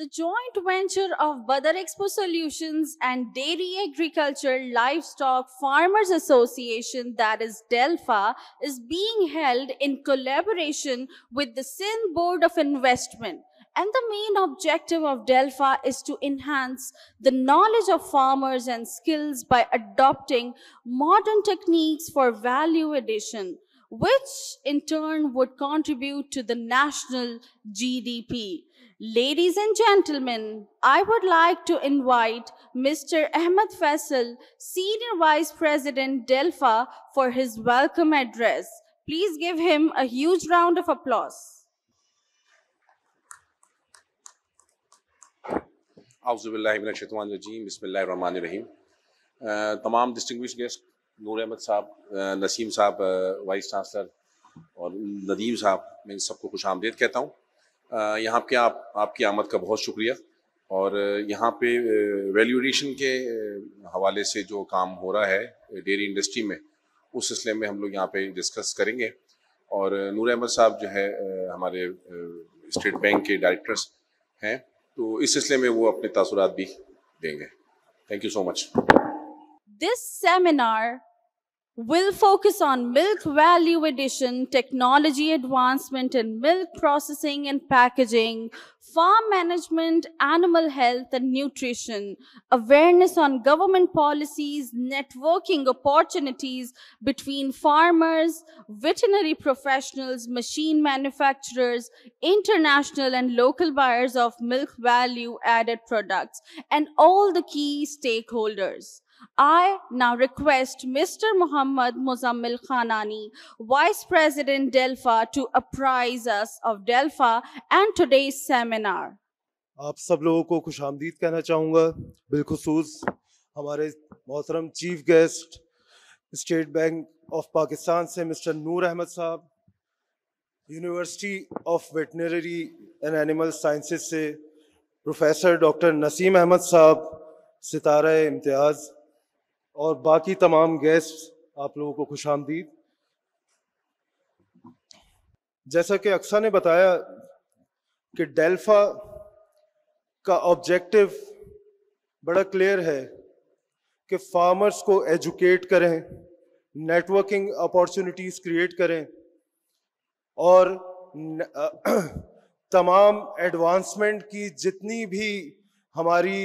The joint venture of Badar Expo Solutions and Dairy Agriculture Livestock Farmers Association, that is DELFA, is being held in collaboration with the SIN Board of Investment. And the main objective of DELFA is to enhance the knowledge of farmers and skills by adopting modern techniques for value addition which in turn would contribute to the national GDP. Ladies and gentlemen, I would like to invite Mr. Ahmed Faisal, Senior Vice President Delfa, for his welcome address. Please give him a huge round of applause. Bismillahirrahmanirrahim. Uh, तमाम distinguished guests, नूर अहमद साहब नसीम साहब vice chancellor और नदीम साहब मैं इन सबको खुश आमदेद कहता हूँ यहाँ के आप आपकी आमद का बहुत शुक्रिया और यहाँ पे वैल्यूएशन के हवाले से जो काम हो रहा है डेयरी इंडस्ट्री में उस सिलसिले में हम लोग यहाँ पे डिस्कस करेंगे और नूर अहमद साहब जो है हमारे स्टेट बैंक के डायरेक्टर्स हैं तो इस सिलसिले में वो अपने तासुरात भी देंगे thank you so much this seminar will focus on milk value addition, technology advancement in milk processing and packaging, farm management, animal health and nutrition, awareness on government policies, networking opportunities between farmers, veterinary professionals, machine manufacturers, international and local buyers of milk value added products, and all the key stakeholders. I now request Mr. Muhammad Muzammil Khanani, Vice President Delpha, to apprise us of Delpha and today's seminar. आप सब लोगों को खुश आमदीद कहना चाहूँगा बिलखसूस हमारे मोहतरम chief guest State Bank of Pakistan से मिस्टर नूर अहमद साहब university of veterinary and animal sciences से प्रोफेसर डॉक्टर नसीम अहमद साहब सितारा इम्तियाज़ और बाकी तमाम गेस्ट आप लोगों को खुश आमदीद जैसा कि अक्सा ने बताया कि डेल्फा का ऑब्जेक्टिव बड़ा क्लियर है कि फार्मर्स को एजुकेट करें नेटवर्किंग अपॉर्चुनिटीज क्रिएट करें और तमाम एडवांसमेंट की जितनी भी हमारी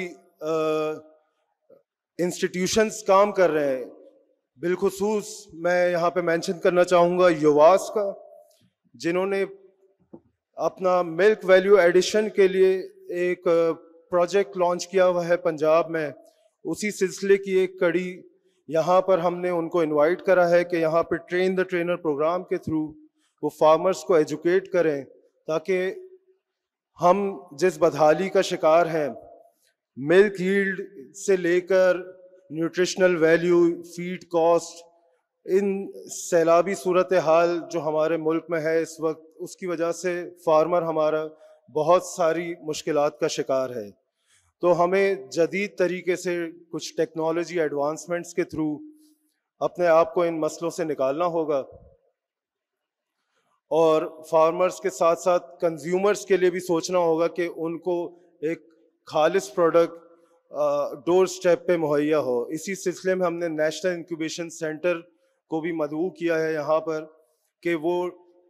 इंस्टीट्यूशंस काम कर रहे हैं बिलखसूस मैं यहाँ पे मेंशन करना चाहूँगा युवास का जिन्होंने अपना मिल्क वैल्यू एडिशन के लिए एक प्रोजेक्ट लॉन्च किया हुआ है पंजाब में उसी सिलसिले की एक कड़ी यहाँ पर हमने उनको इनवाइट करा है कि यहाँ पर ट्रेन द ट्रेनर प्रोग्राम के थ्रू वो फार्मर्स को एजुकेट करें ताकि हम जिस बदहाली का शिकार हैं मिल्क हील्ड से लेकर न्यूट्रिशनल वैल्यू फीड कॉस्ट इन सैलाबी सूरत हाल जो हमारे मुल्क में है इस वक्त उसकी वजह से फार्मर हमारा बहुत सारी मुश्किल का शिकार है तो हमें जदीद तरीके से कुछ टेक्नोलॉजी एडवांसमेंट्स के थ्रू अपने आप को इन मसलों से निकालना होगा और फार्मर्स के साथ साथ कंज्यूमर्स के लिए भी सोचना होगा कि उनको एक खालिश प्रोडक्ट डोर स्टेप पे मुहैया हो इसी सिलसिले में हमने नेशनल इंक्यूबेशन सेंटर को भी मदबू किया है यहाँ पर कि वो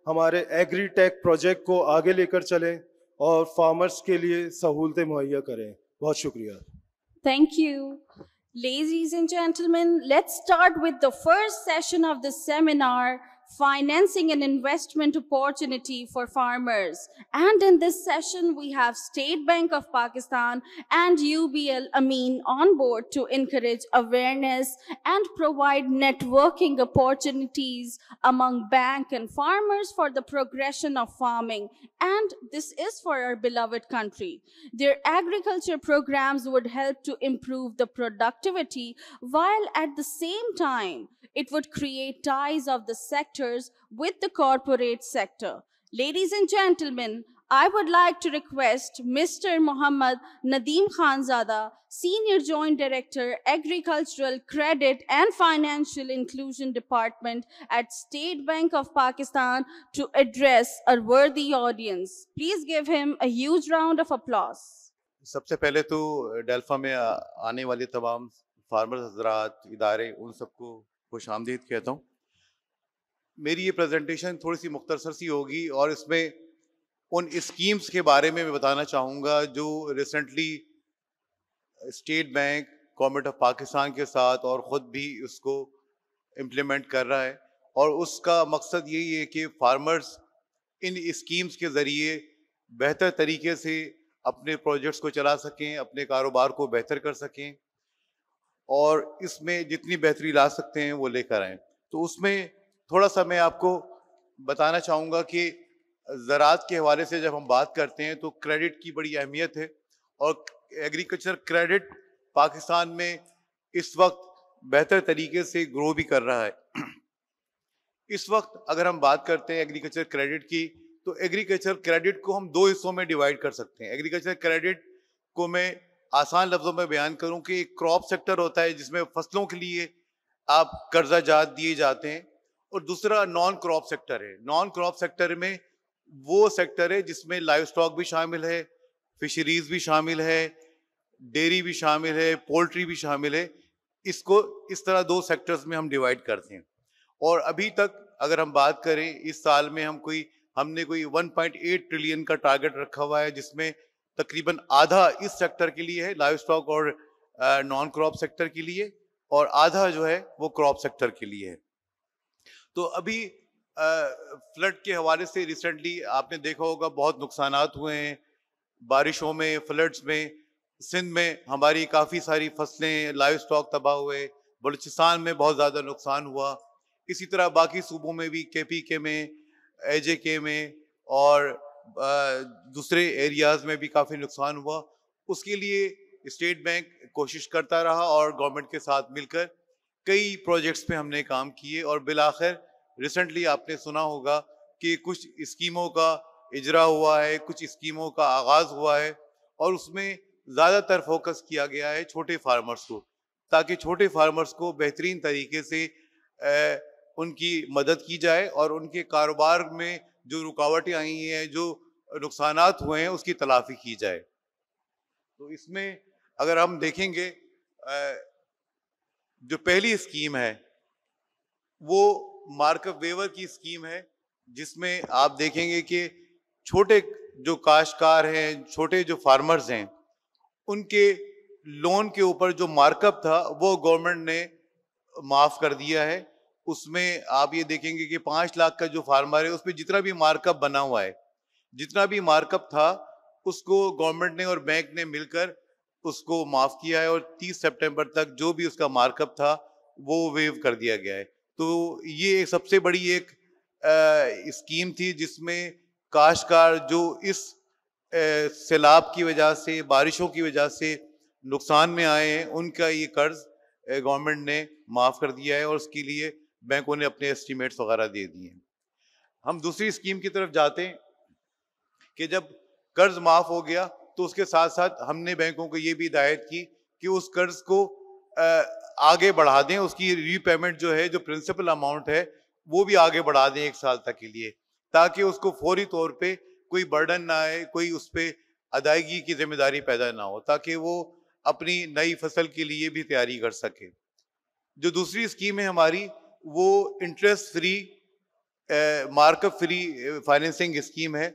हमारे एग्री टेक प्रोजेक्ट को आगे लेकर चलें और फार्मर्स के लिए सहूलतें मुहैया करें बहुत शुक्रिया thank you ladies and gentleman let's start with the first session of the seminar financing and investment opportunity for farmers. And in this session, we have State Bank of Pakistan and UBL Amin on board to encourage awareness and provide networking opportunities among bank and farmers for the progression of farming. And this is for our beloved country. Their agriculture programs would help to improve the productivity while at the same time, it would create ties of the sector with the corporate sector. Ladies and gentlemen, I would like to request Mr. Muhammad Nadeem Khanzada, Senior Joint Director, Agricultural Credit and Financial Inclusion Department at State Bank of Pakistan to address a worthy audience. Please give him a huge round of applause. सबसे पहले तो डेल्फा में आने वाले तमाम farmer हजरात इदारे उन सबको खुश आमदीद कहता हूँ मेरी ये प्रेजेंटेशन थोड़ी सी मुख्तसर सी होगी और इसमें उन स्कीम्स के बारे में मैं बताना चाहूँगा जो recently State Bank government of Pakistan के साथ और ख़ुद भी उसको इम्प्लीमेंट कर रहा है और उसका मकसद यही है कि फार्मर्स इन स्कीम्स के ज़रिए बेहतर तरीके से अपने प्रोजेक्ट्स को चला सकें अपने कारोबार को बेहतर कर सकें और इसमें जितनी बेहतरी ला सकते हैं वो लेकर आएँ तो उसमें थोड़ा सा मैं आपको बताना चाहूँगा कि ज़रात के हवाले से जब हम बात करते हैं तो क्रेडिट की बड़ी अहमियत है और एग्रीकल्चर क्रेडिट पाकिस्तान में इस वक्त बेहतर तरीके से ग्रो भी कर रहा है इस वक्त अगर हम बात करते हैं एग्रीकल्चर क्रेडिट की तो एग्रीकल्चर क्रेडिट को हम दो हिस्सों में डिवाइड कर सकते हैं एग्रीकल्चर क्रेडिट को मैं आसान लफ्ज़ों में बयान करूं कि एक क्रॉप सेक्टर होता है जिसमें फसलों के लिए आप कर्जा जात दिए जाते हैं और दूसरा नॉन क्रॉप सेक्टर है नॉन क्रॉप सेक्टर में वो सेक्टर है जिसमें लाइव स्टॉक भी शामिल है फिशरीज भी शामिल है डेयरी भी शामिल है पोल्ट्री भी शामिल है इसको इस तरह दो सेक्टर्स में हम डिवाइड करते हैं और अभी तक अगर हम बात करें इस साल में हम कोई हमने कोई 1.8 ट्रिलियन का टारगेट रखा हुआ है जिसमें तकरीबन आधा इस सेक्टर के लिए है लाइव स्टॉक और नॉन क्रॉप सेक्टर के लिए और आधा जो है वो क्रॉप सेक्टर के लिए है तो अभी फ्लड के हवाले से रिसेंटली आपने देखा होगा बहुत नुकसान हुए हैं बारिशों में फ्लड्स में सिंध में हमारी काफ़ी सारी फसलें लाइव स्टॉक तबाह हुए बलूचिस्तान में बहुत ज़्यादा नुकसान हुआ इसी तरह बाकी सूबों में भी के पी के में जे के में और दूसरे एरियाज़ में भी काफ़ी नुकसान हुआ उसके लिए स्टेट बैंक कोशिश करता रहा और गवर्नमेंट के साथ मिलकर कई प्रोजेक्ट्स पे हमने काम किए और बिलाखिर रिसेंटली आपने सुना होगा कि कुछ स्कीमों का इजरा हुआ है कुछ स्कीमों का आगाज हुआ है और उसमें ज़्यादातर फोकस किया गया है छोटे फार्मर्स को ताकि छोटे फार्मर्स को बेहतरीन तरीके से ए, उनकी मदद की जाए और उनके कारोबार में जो रुकावटें आई हैं जो नुकसान हुए हैं उसकी तलाफी की जाए तो इसमें अगर हम देखेंगे जो पहली स्कीम है वो मार्कअप वेवर की स्कीम है जिसमें आप देखेंगे कि छोटे जो काश्तकार हैं छोटे जो फार्मर्स हैं उनके लोन के ऊपर जो मार्कअप था वो गवर्नमेंट ने माफ़ कर दिया है उसमें आप ये देखेंगे कि पाँच लाख का जो फार्मर है उस पर जितना भी मार्कअप बना हुआ है जितना भी मार्कअप था उसको गवर्नमेंट ने और बैंक ने मिलकर उसको माफ़ किया है और 30 सितंबर तक जो भी उसका मार्कअप था वो वेव कर दिया गया है तो ये एक सबसे बड़ी एक स्कीम थी जिसमें काश्तकार जो इस सैलाब की वजह से बारिशों की वजह से नुकसान में आए हैं उनका ये कर्ज गवर्नमेंट ने माफ़ कर दिया है और उसके लिए बैंकों ने अपने एस्टिमेट्स वगैरह दे दिए हैं हम दूसरी स्कीम की तरफ जाते हैं कि जब कर्ज माफ़ हो गया तो उसके साथ साथ हमने बैंकों को ये भी हिदायत की कि उस कर्ज को आगे बढ़ा दें उसकी रीपेमेंट जो है जो प्रिंसिपल अमाउंट है वो भी आगे बढ़ा दें एक साल तक के लिए ताकि उसको फौरी तौर पे कोई बर्डन ना आए कोई उस पर अदायगी की जिम्मेदारी पैदा ना हो ताकि वो अपनी नई फसल के लिए भी तैयारी कर सके जो दूसरी स्कीम है हमारी वो interest free markup free financing scheme है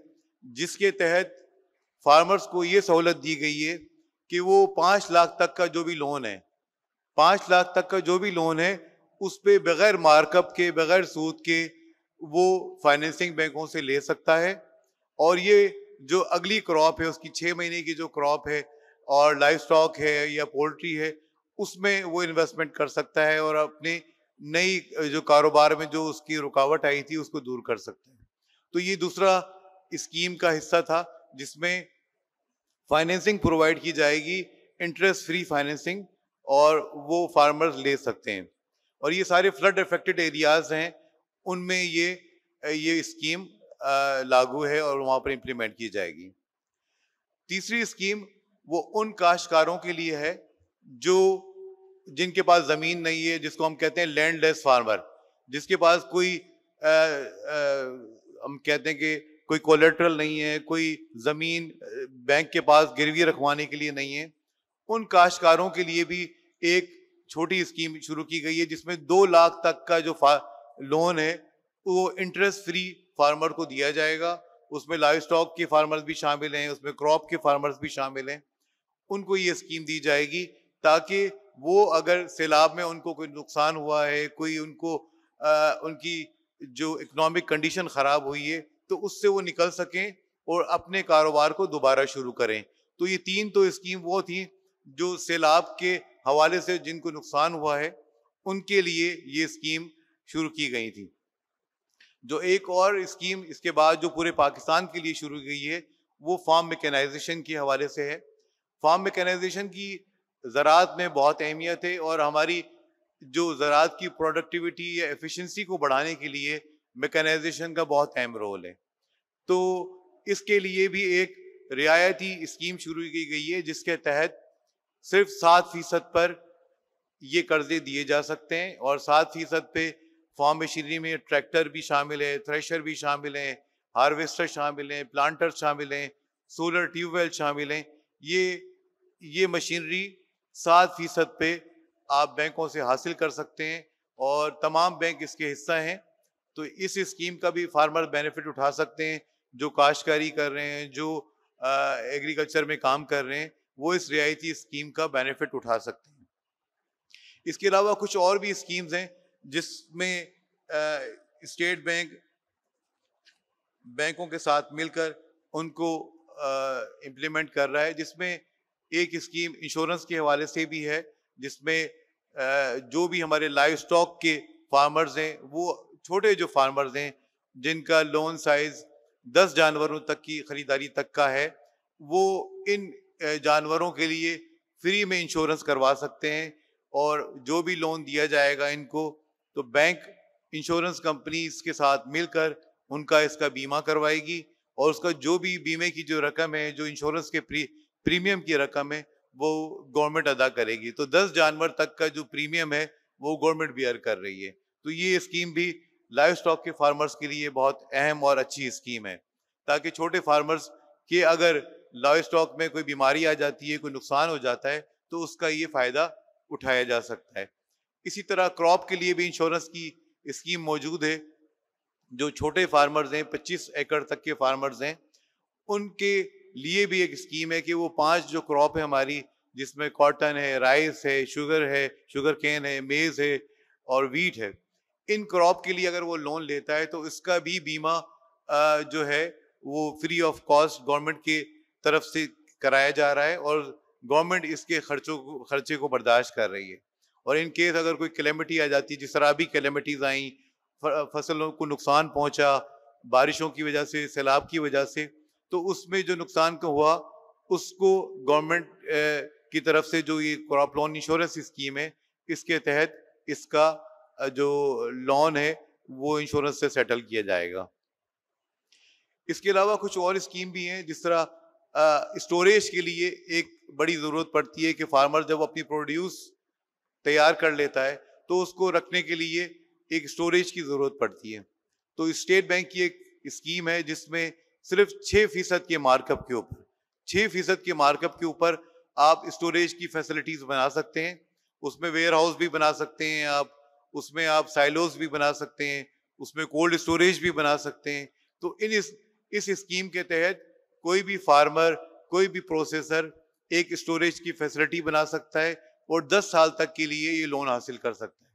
जिसके तहत फार्मर्स को ये सहूलत दी गई है कि वो पाँच लाख तक का जो भी लोन है पाँच लाख तक का जो भी लोन है उस पर बगैर मार्कअप के बगैर सूद के वो फाइनेंसिंग बैंकों से ले सकता है और ये जो अगली क्रॉप है उसकी छः महीने की जो क्रॉप है और लाइफ स्टॉक है या पोल्ट्री है उसमें वो इन्वेस्टमेंट कर सकता है और अपने नई जो कारोबार में जो उसकी रुकावट आई थी उसको दूर कर सकते हैं तो ये दूसरा स्कीम का हिस्सा था जिसमें फाइनेंसिंग प्रोवाइड की जाएगी इंटरेस्ट फ्री फाइनेंसिंग और वो फार्मर्स ले सकते हैं और ये सारे फ्लड अफेक्टेड एरियाज़ हैं उनमें ये ये स्कीम लागू है और वहाँ पर इम्प्लीमेंट की जाएगी तीसरी स्कीम वो उन काश्तकारों के लिए है जो जिनके पास ज़मीन नहीं है जिसको हम कहते हैं लैंडलेस फार्मर जिसके पास कोई आ, आ, हम कहते हैं कि कोई कोलेट्रल नहीं है कोई ज़मीन बैंक के पास गिरवी रखवाने के लिए नहीं है उन काश्तकारों के लिए भी एक छोटी स्कीम शुरू की गई है जिसमें दो लाख तक का जो लोन है वो इंटरेस्ट फ्री फार्मर को दिया जाएगा उसमें लाइव स्टॉक के फार्मर्स भी शामिल हैं उसमें क्रॉप के फार्मर्स भी शामिल हैं उनको ये स्कीम दी जाएगी ताकि वो अगर सैलाब में उनको कोई नुकसान हुआ है कोई उनको आ, उनकी जो इकोनॉमिक कंडीशन ख़राब हुई है तो उससे वो निकल सकें और अपने कारोबार को दोबारा शुरू करें तो ये तीन तो स्कीम वो थी जो सैलाब के हवाले से जिनको नुकसान हुआ है उनके लिए ये स्कीम शुरू की गई थी जो एक और स्कीम इसके बाद जो पूरे पाकिस्तान के लिए शुरू की गई है वो फार्म मेकेनाइजेशन के हवाले से है फार्म मेकेनाइजेशन की ज़रात में बहुत अहमियत है और हमारी जो ज़रात की प्रोडक्टिविटी या एफिशिएंसी को बढ़ाने के लिए मेकेनाइजेशन का बहुत अहम रोल है तो इसके लिए भी एक रियायती स्कीम शुरू की गई है जिसके तहत सिर्फ सात फीसद पर ये कर्जे दिए जा सकते हैं और सात फीसद पे फॉर्म मशीनरी में ट्रैक्टर भी शामिल है थ्रेशर भी शामिल हैं हार्वेस्टर शामिल हैं प्लांटर शामिल हैं सोलर ट्यूबवेल शामिल हैं ये ये मशीनरी सात फीसद पे आप बैंकों से हासिल कर सकते हैं और तमाम बैंक इसके हिस्सा हैं तो इस स्कीम का भी फार्मर बेनिफिट उठा सकते हैं जो काश्तकारी कर रहे हैं जो एग्रीकल्चर में काम कर रहे हैं वो इस रियायती स्कीम का बेनिफिट उठा सकते हैं इसके अलावा कुछ और भी स्कीम्स हैं जिसमें स्टेट बैंक बैंकों के साथ मिलकर उनको इम्प्लीमेंट कर रहा है जिसमें एक स्कीम इंश्योरेंस के हवाले से भी है जिसमें आ, जो भी हमारे लाइव स्टॉक के फार्मर्स हैं वो छोटे जो फार्मर्स हैं जिनका लोन साइज दस जानवरों तक की खरीदारी तक का है वो इन जानवरों के लिए फ्री में इंश्योरेंस करवा सकते हैं और जो भी लोन दिया जाएगा इनको तो बैंक इंश्योरेंस कंपनी के साथ मिलकर उनका इसका बीमा करवाएगी और उसका जो भी बीमे की जो रकम है जो इंश्योरेंस के प्री प्रीमियम की रकम है वो गवर्नमेंट अदा करेगी तो 10 जानवर तक का जो प्रीमियम है वो गवर्नमेंट बियर कर रही है तो ये स्कीम भी लाइफ स्टॉक के फार्मर्स के लिए बहुत अहम और अच्छी स्कीम है ताकि छोटे फार्मर्स के अगर लाइव स्टॉक में कोई बीमारी आ जाती है कोई नुकसान हो जाता है तो उसका ये फ़ायदा उठाया जा सकता है इसी तरह क्रॉप के लिए भी इंश्योरेंस की स्कीम मौजूद है जो छोटे फार्मर्स हैं 25 एकड़ तक के फार्मर्स हैं उनके लिए भी एक स्कीम है कि वो पांच जो क्रॉप है हमारी जिसमें कॉटन है राइस है शुगर है शुगर कैन है मेज़ है और वीट है इन क्रॉप के लिए अगर वो लोन लेता है तो इसका भी बीमा जो है वो फ्री ऑफ कॉस्ट गवर्नमेंट के तरफ से कराया जा रहा है और गवर्नमेंट इसके खर्चों को खर्चे को बर्दाश्त कर रही है और इन केस अगर कोई क्लेमिटी आ जाती है जिस तरह अभी कलेमिटीज आई फसलों को नुकसान पहुंचा बारिशों की वजह से सैलाब की वजह से तो उसमें जो नुकसान का हुआ उसको गवर्नमेंट की तरफ से जो ये क्रॉप लोन इंश्योरेंस स्कीम है इसके तहत इसका जो लोन है वो इंश्योरेंस से सेटल किया जाएगा इसके अलावा कुछ और स्कीम भी हैं जिस तरह स्टोरेज के लिए एक बड़ी ज़रूरत पड़ती है कि फार्मर जब अपनी प्रोड्यूस तैयार कर लेता है तो उसको रखने के लिए एक स्टोरेज की ज़रूरत पड़ती है तो स्टेट बैंक की एक स्कीम है जिसमें सिर्फ छः फीसद के मार्कअप के ऊपर छः फीसद के मार्कअप के ऊपर आप स्टोरेज की फैसिलिटीज़ बना सकते हैं उसमें वेयर हाउस भी बना सकते हैं आप उसमें आप साइलोज भी बना सकते हैं उसमें कोल्ड स्टोरेज भी बना सकते हैं तो इन इस, इस स्कीम के तहत कोई भी फार्मर कोई भी प्रोसेसर एक स्टोरेज की फैसिलिटी बना सकता है और 10 साल तक के लिए ये लोन हासिल कर सकता है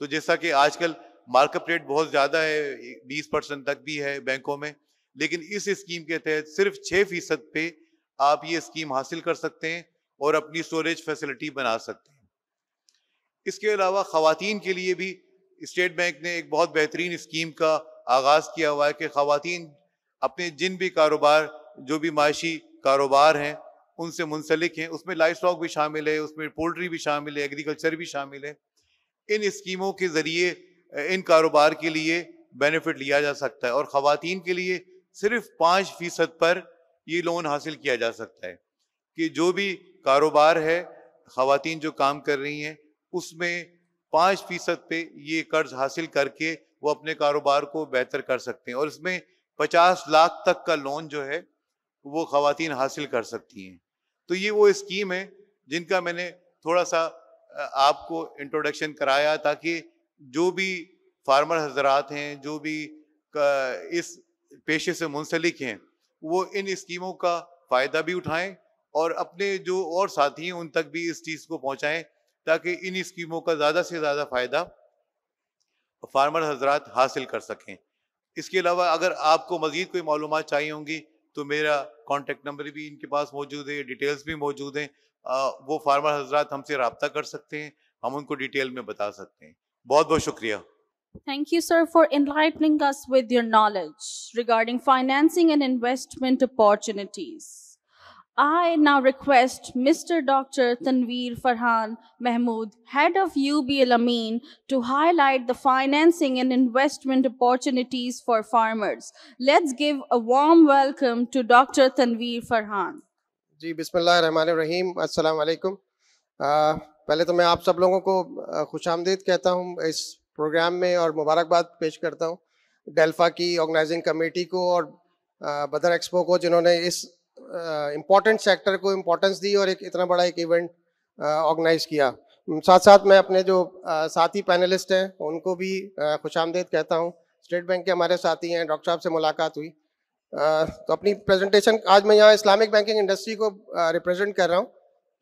तो जैसा कि आजकल मार्कअप रेट बहुत ज़्यादा है 20 परसेंट तक भी है बैंकों में लेकिन इस स्कीम के तहत सिर्फ छः फीसद पे आप ये स्कीम हासिल कर सकते हैं और अपनी स्टोरेज फैसिलिटी बना सकते हैं इसके अलावा ख़वातीन के लिए भी स्टेट बैंक ने एक बहुत बेहतरीन स्कीम का आगाज़ किया हुआ है कि खातन अपने जिन भी कारोबार जो भी माशी कारोबार हैं उनसे मुंसलिक हैं उसमें लाइफ स्टॉक भी शामिल है उसमें पोल्ट्री भी शामिल है एग्रीकल्चर भी शामिल है इन स्कीमों के ज़रिए इन कारोबार के लिए बेनिफिट लिया जा सकता है और ख़वान के लिए सिर्फ पाँच फ़ीसद पर ये लोन हासिल किया जा सकता है कि जो भी कारोबार है ख़वान जो काम कर रही हैं उसमें पाँच फ़ीसद पर ये कर्ज हासिल करके वो अपने कारोबार को बेहतर कर सकते हैं और इसमें पचास लाख तक का लोन जो है वो खातन हासिल कर सकती हैं तो ये वो स्कीम है जिनका मैंने थोड़ा सा आपको इंट्रोडक्शन कराया ताकि जो भी फार्मर हजरात हैं जो भी इस पेशे से मुंसलिक हैं वो इन स्कीमों का फ़ायदा भी उठाएं और अपने जो और साथी हैं उन तक भी इस चीज़ को पहुंचाएं ताकि इन स्कीमों का ज़्यादा से ज़्यादा फ़ायदा फार्मर हजरात हासिल कर सकें इसके अलावा अगर आपको मज़ीद कोई मालूम चाहिए होंगी तो मेरा कॉन्टेक्ट नंबर भी इनके पास मौजूद है डिटेल्स भी मौजूद हैं वो फार्मर हजरात हमसे रबता कर सकते हैं हम उनको डिटेल में बता सकते हैं बहुत बहुत शुक्रिया Thank you, sir, for enlightening us with your knowledge regarding financing and investment opportunities. I now request Mr. Dr. Tanveer Farhan Mahmood, head of UBL Amin, to highlight the financing and investment opportunities for farmers. Let's give a warm welcome to Dr. Tanveer Farhan. जी बिसमीम अल्लाम पहले तो मैं आप सब लोगों को खुश कहता हूँ इस प्रोग्राम में और मुबारकबाद पेश करता हूँ डेल्फा की ऑर्गेनाइजिंग कमेटी को और बदर एक्सपो को जिन्होंने इस इम्पोर्टेंट सेक्टर को इम्पोर्टेंस दी और एक इतना बड़ा एक इवेंट ऑर्गेनाइज किया साथ साथ मैं अपने जो साथी पैनलिस्ट हैं उनको भी खुश आमदेद कहता हूँ स्टेट बैंक के हमारे साथी हैं डॉक्टर साहब से मुलाकात हुई तो अपनी प्रेजेंटेशन आज मैं यहाँ इस्लामिक बैंकिंग इंडस्ट्री को रिप्रेजेंट कर रहा हूँ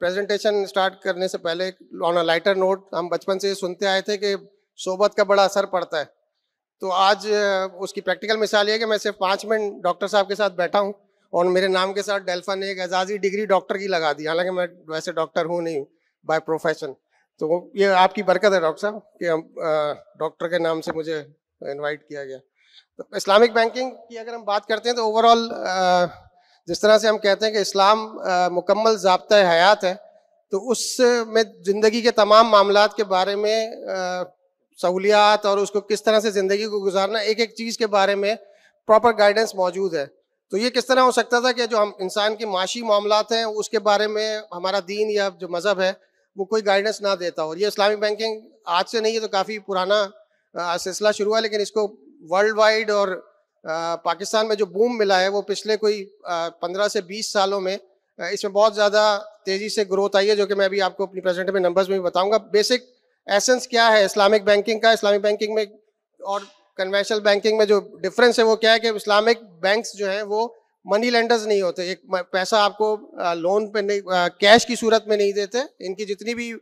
प्रेजेंटेशन स्टार्ट करने से पहले ऑन अ लाइटर नोट हम बचपन से सुनते आए थे कि सोबत का बड़ा असर पड़ता है तो आज उसकी प्रैक्टिकल मिसाल ये है कि मैं सिर्फ पाँच मिनट डॉक्टर साहब के साथ बैठा हूँ और मेरे नाम के साथ डेल्फा ने एक एजाजी डिग्री डॉक्टर की लगा दी हालांकि मैं वैसे डॉक्टर हूँ नहीं बाय प्रोफेशन तो ये आपकी बरकत है डॉक्टर साहब कि हम डॉक्टर के नाम से मुझे इनवाइट किया गया तो इस्लामिक बैंकिंग की अगर हम बात करते हैं तो ओवरऑल जिस तरह से हम कहते हैं कि इस्लाम मुकम्मल जबता हयात है तो उस में ज़िंदगी के तमाम मामला के बारे में सहूलियात और उसको किस तरह से ज़िंदगी को गुजारना एक एक चीज़ के बारे में प्रॉपर गाइडेंस मौजूद है तो ये किस तरह हो सकता था कि जो हम इंसान के माशी मामला हैं उसके बारे में हमारा दीन या जो मज़हब है वो कोई गाइडेंस ना देता और ये इस्लामिक बैंकिंग आज से नहीं है तो काफ़ी पुराना सिलसिला शुरू हुआ लेकिन इसको वर्ल्ड वाइड और आ, पाकिस्तान में जो बूम मिला है वो पिछले कोई पंद्रह से बीस सालों में इसमें बहुत ज़्यादा तेज़ी से ग्रोथ आई है जो कि मैं अभी आपको अपनी प्रेजेंट में नंबर्स में भी बताऊँगा बेसिक एसेंस क्या है इस्लामिक बैंकिंग का इस्लामिक बैंकिंग में और कन्वेंशनल बैंकिंग में जो डिफरेंस है वो क्या है कि इस्लामिक बैंक्स जो हैं वो मनी लेंडर्स नहीं होते एक पैसा आपको लोन पे नहीं कैश की सूरत में नहीं देते इनकी जितनी भी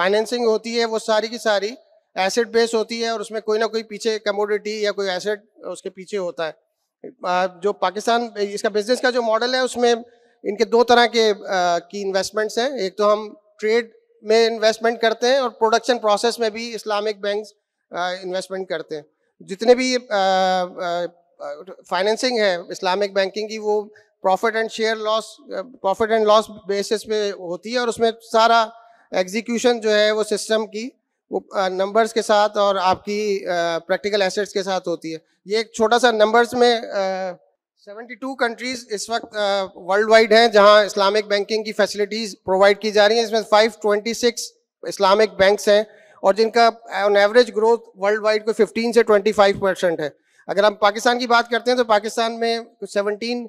फाइनेंसिंग होती है वो सारी की सारी एसेट बेस होती है और उसमें कोई ना कोई पीछे कमोडिटी या कोई एसेट उसके पीछे होता है जो पाकिस्तान इसका बिजनेस का जो मॉडल है उसमें इनके दो तरह के की इन्वेस्टमेंट्स हैं एक तो हम ट्रेड में इन्वेस्टमेंट करते हैं और प्रोडक्शन प्रोसेस में भी इस्लामिक बैंक इन्वेस्टमेंट करते हैं जितने भी फाइनेंसिंग है इस्लामिक बैंकिंग की वो profit and share loss profit and loss basis पे होती है और उसमें सारा एग्जीक्यूशन जो है वो सिस्टम की वो नंबर्स के साथ और आपकी प्रैक्टिकल एसेट्स के साथ होती है ये एक छोटा सा नंबर्स में सेवेंटी टू कंट्रीज़ इस वक्त वर्ल्ड वाइड हैं जहां इस्लामिक बैंकिंग की फैसिलिटीज़ प्रोवाइड की जा रही हैं इसमें five twenty six Islamic banks हैं और जिनका on average growth worldwide कोई फिफ्टीन से ट्वेंटी फाइव परसेंट है अगर हम पाकिस्तान की बात करते हैं तो पाकिस्तान में सेवनटीन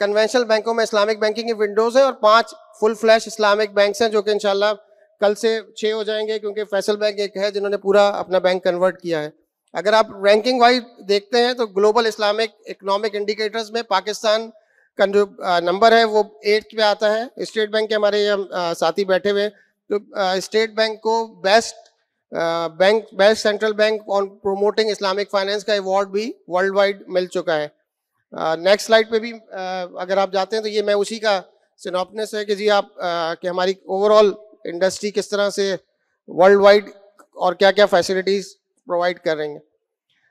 कन्वेंशनल uh, बैंकों में इस्लामिक बैंकिंग की विंडोज़ है और पांच फुल फ्लैश इस्लामिक बैंक हैं जो कि इनशाला कल से छः हो जाएंगे क्योंकि फैसल बैंक एक है जिन्होंने पूरा अपना बैंक कन्वर्ट किया है अगर आप रैंकिंग वाइज देखते हैं तो ग्लोबल इस्लामिक इकोनॉमिक इंडिकेटर्स में पाकिस्तान का जो नंबर uh, है वो एट पे आता है स्टेट बैंक के हमारे यहाँ uh, साथी बैठे हुए हैं तो स्टेट बैंक को best bank best central bank on promoting Islamic finance का अवार्ड भी वर्ल्ड वाइड मिल चुका है नेक्स्ट uh, स्लाइड पे भी uh, अगर आप जाते हैं तो ये मैं उसी का सिनोपनेस है कि जी आप uh, कि हमारी ओवरऑल इंडस्ट्री किस तरह से वर्ल्ड वाइड और क्या क्या फैसिलिटीज़ प्रोवाइड कर रही हैं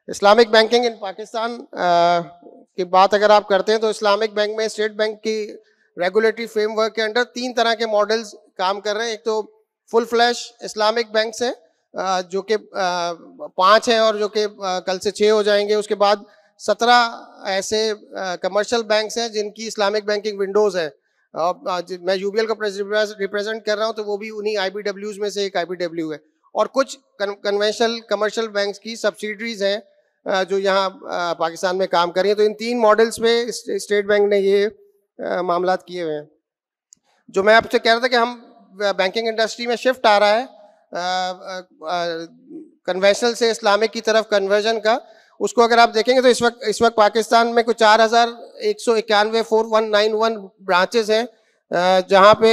इस्लामिक बैंकिंग इन पाकिस्तान की बात अगर आप करते हैं तो इस्लामिक बैंक में स्टेट बैंक की रेगुलेटरी फ्रेमवर्क के अंडर तीन तरह के मॉडल्स काम कर रहे हैं एक तो फुल फ्लैश इस्लामिक बैंक्स हैं जो कि पाँच हैं और जो कि कल से छः हो जाएंगे उसके बाद सत्रह ऐसे कमर्शियल बैंक्स हैं जिनकी इस्लामिक बैंकिंग विंडोज़ है मैं यूबीएल को रिप्रेजेंट कर रहा हूँ तो वो भी उन्हीं आई में से एक आई है और कुछ कन्वेंशनल कमर्शियल बैंक्स की सब्सिडरीज हैं जो यहाँ पाकिस्तान में काम कर रही हैं तो इन तीन मॉडल्स पे स्टेट बैंक ने ये मामला किए हुए हैं जो मैं आपसे कह रहा था कि हम बैंकिंग इंडस्ट्री में शिफ्ट आ रहा है कन्वेंशनल से इस्लामिक की तरफ कन्वर्जन का उसको अगर आप देखेंगे तो इस वक्त इस वक्त पाकिस्तान में कुछ चार हज़ार एक सौ इक्यानवे four one nine one branches हैं जहाँ पे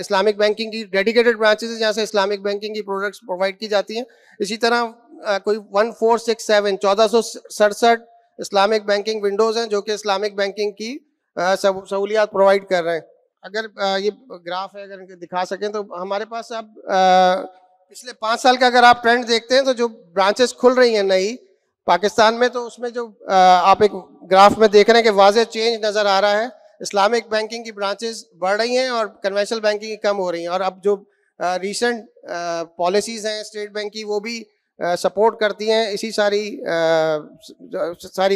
इस्लामिक बैंकिंग की डेडिकेटेड ब्रांचेज हैं जहाँ से इस्लामिक बैंकिंग की प्रोडक्ट्स प्रोवाइड की जाती हैं इसी तरह कोई वन फोर सिक्स सेवन चौदह सौ सड़सठ इस्लामिक बैंकिंग विंडोज़ हैं जो कि इस्लामिक बैंकिंग की सहूलियात प्रोवाइड कर रहे हैं अगर ये ग्राफ है अगर दिखा सकें तो हमारे पास अब पिछले पाँच साल का अगर आप ट्रेंड देखते हैं तो जो ब्रांचेस खुल रही हैं नई पाकिस्तान में तो उसमें जो आप एक ग्राफ में देख रहे हैं कि वाज चेंज नज़र आ रहा है इस्लामिक बैंकिंग की ब्रांचेस बढ़ रही हैं और कन्वेंशनल बैंकिंग कम हो रही हैं और अब जो रिसेंट पॉलिसीज़ हैं स्टेट बैंक की वो भी सपोर्ट करती हैं इसी सारी सारी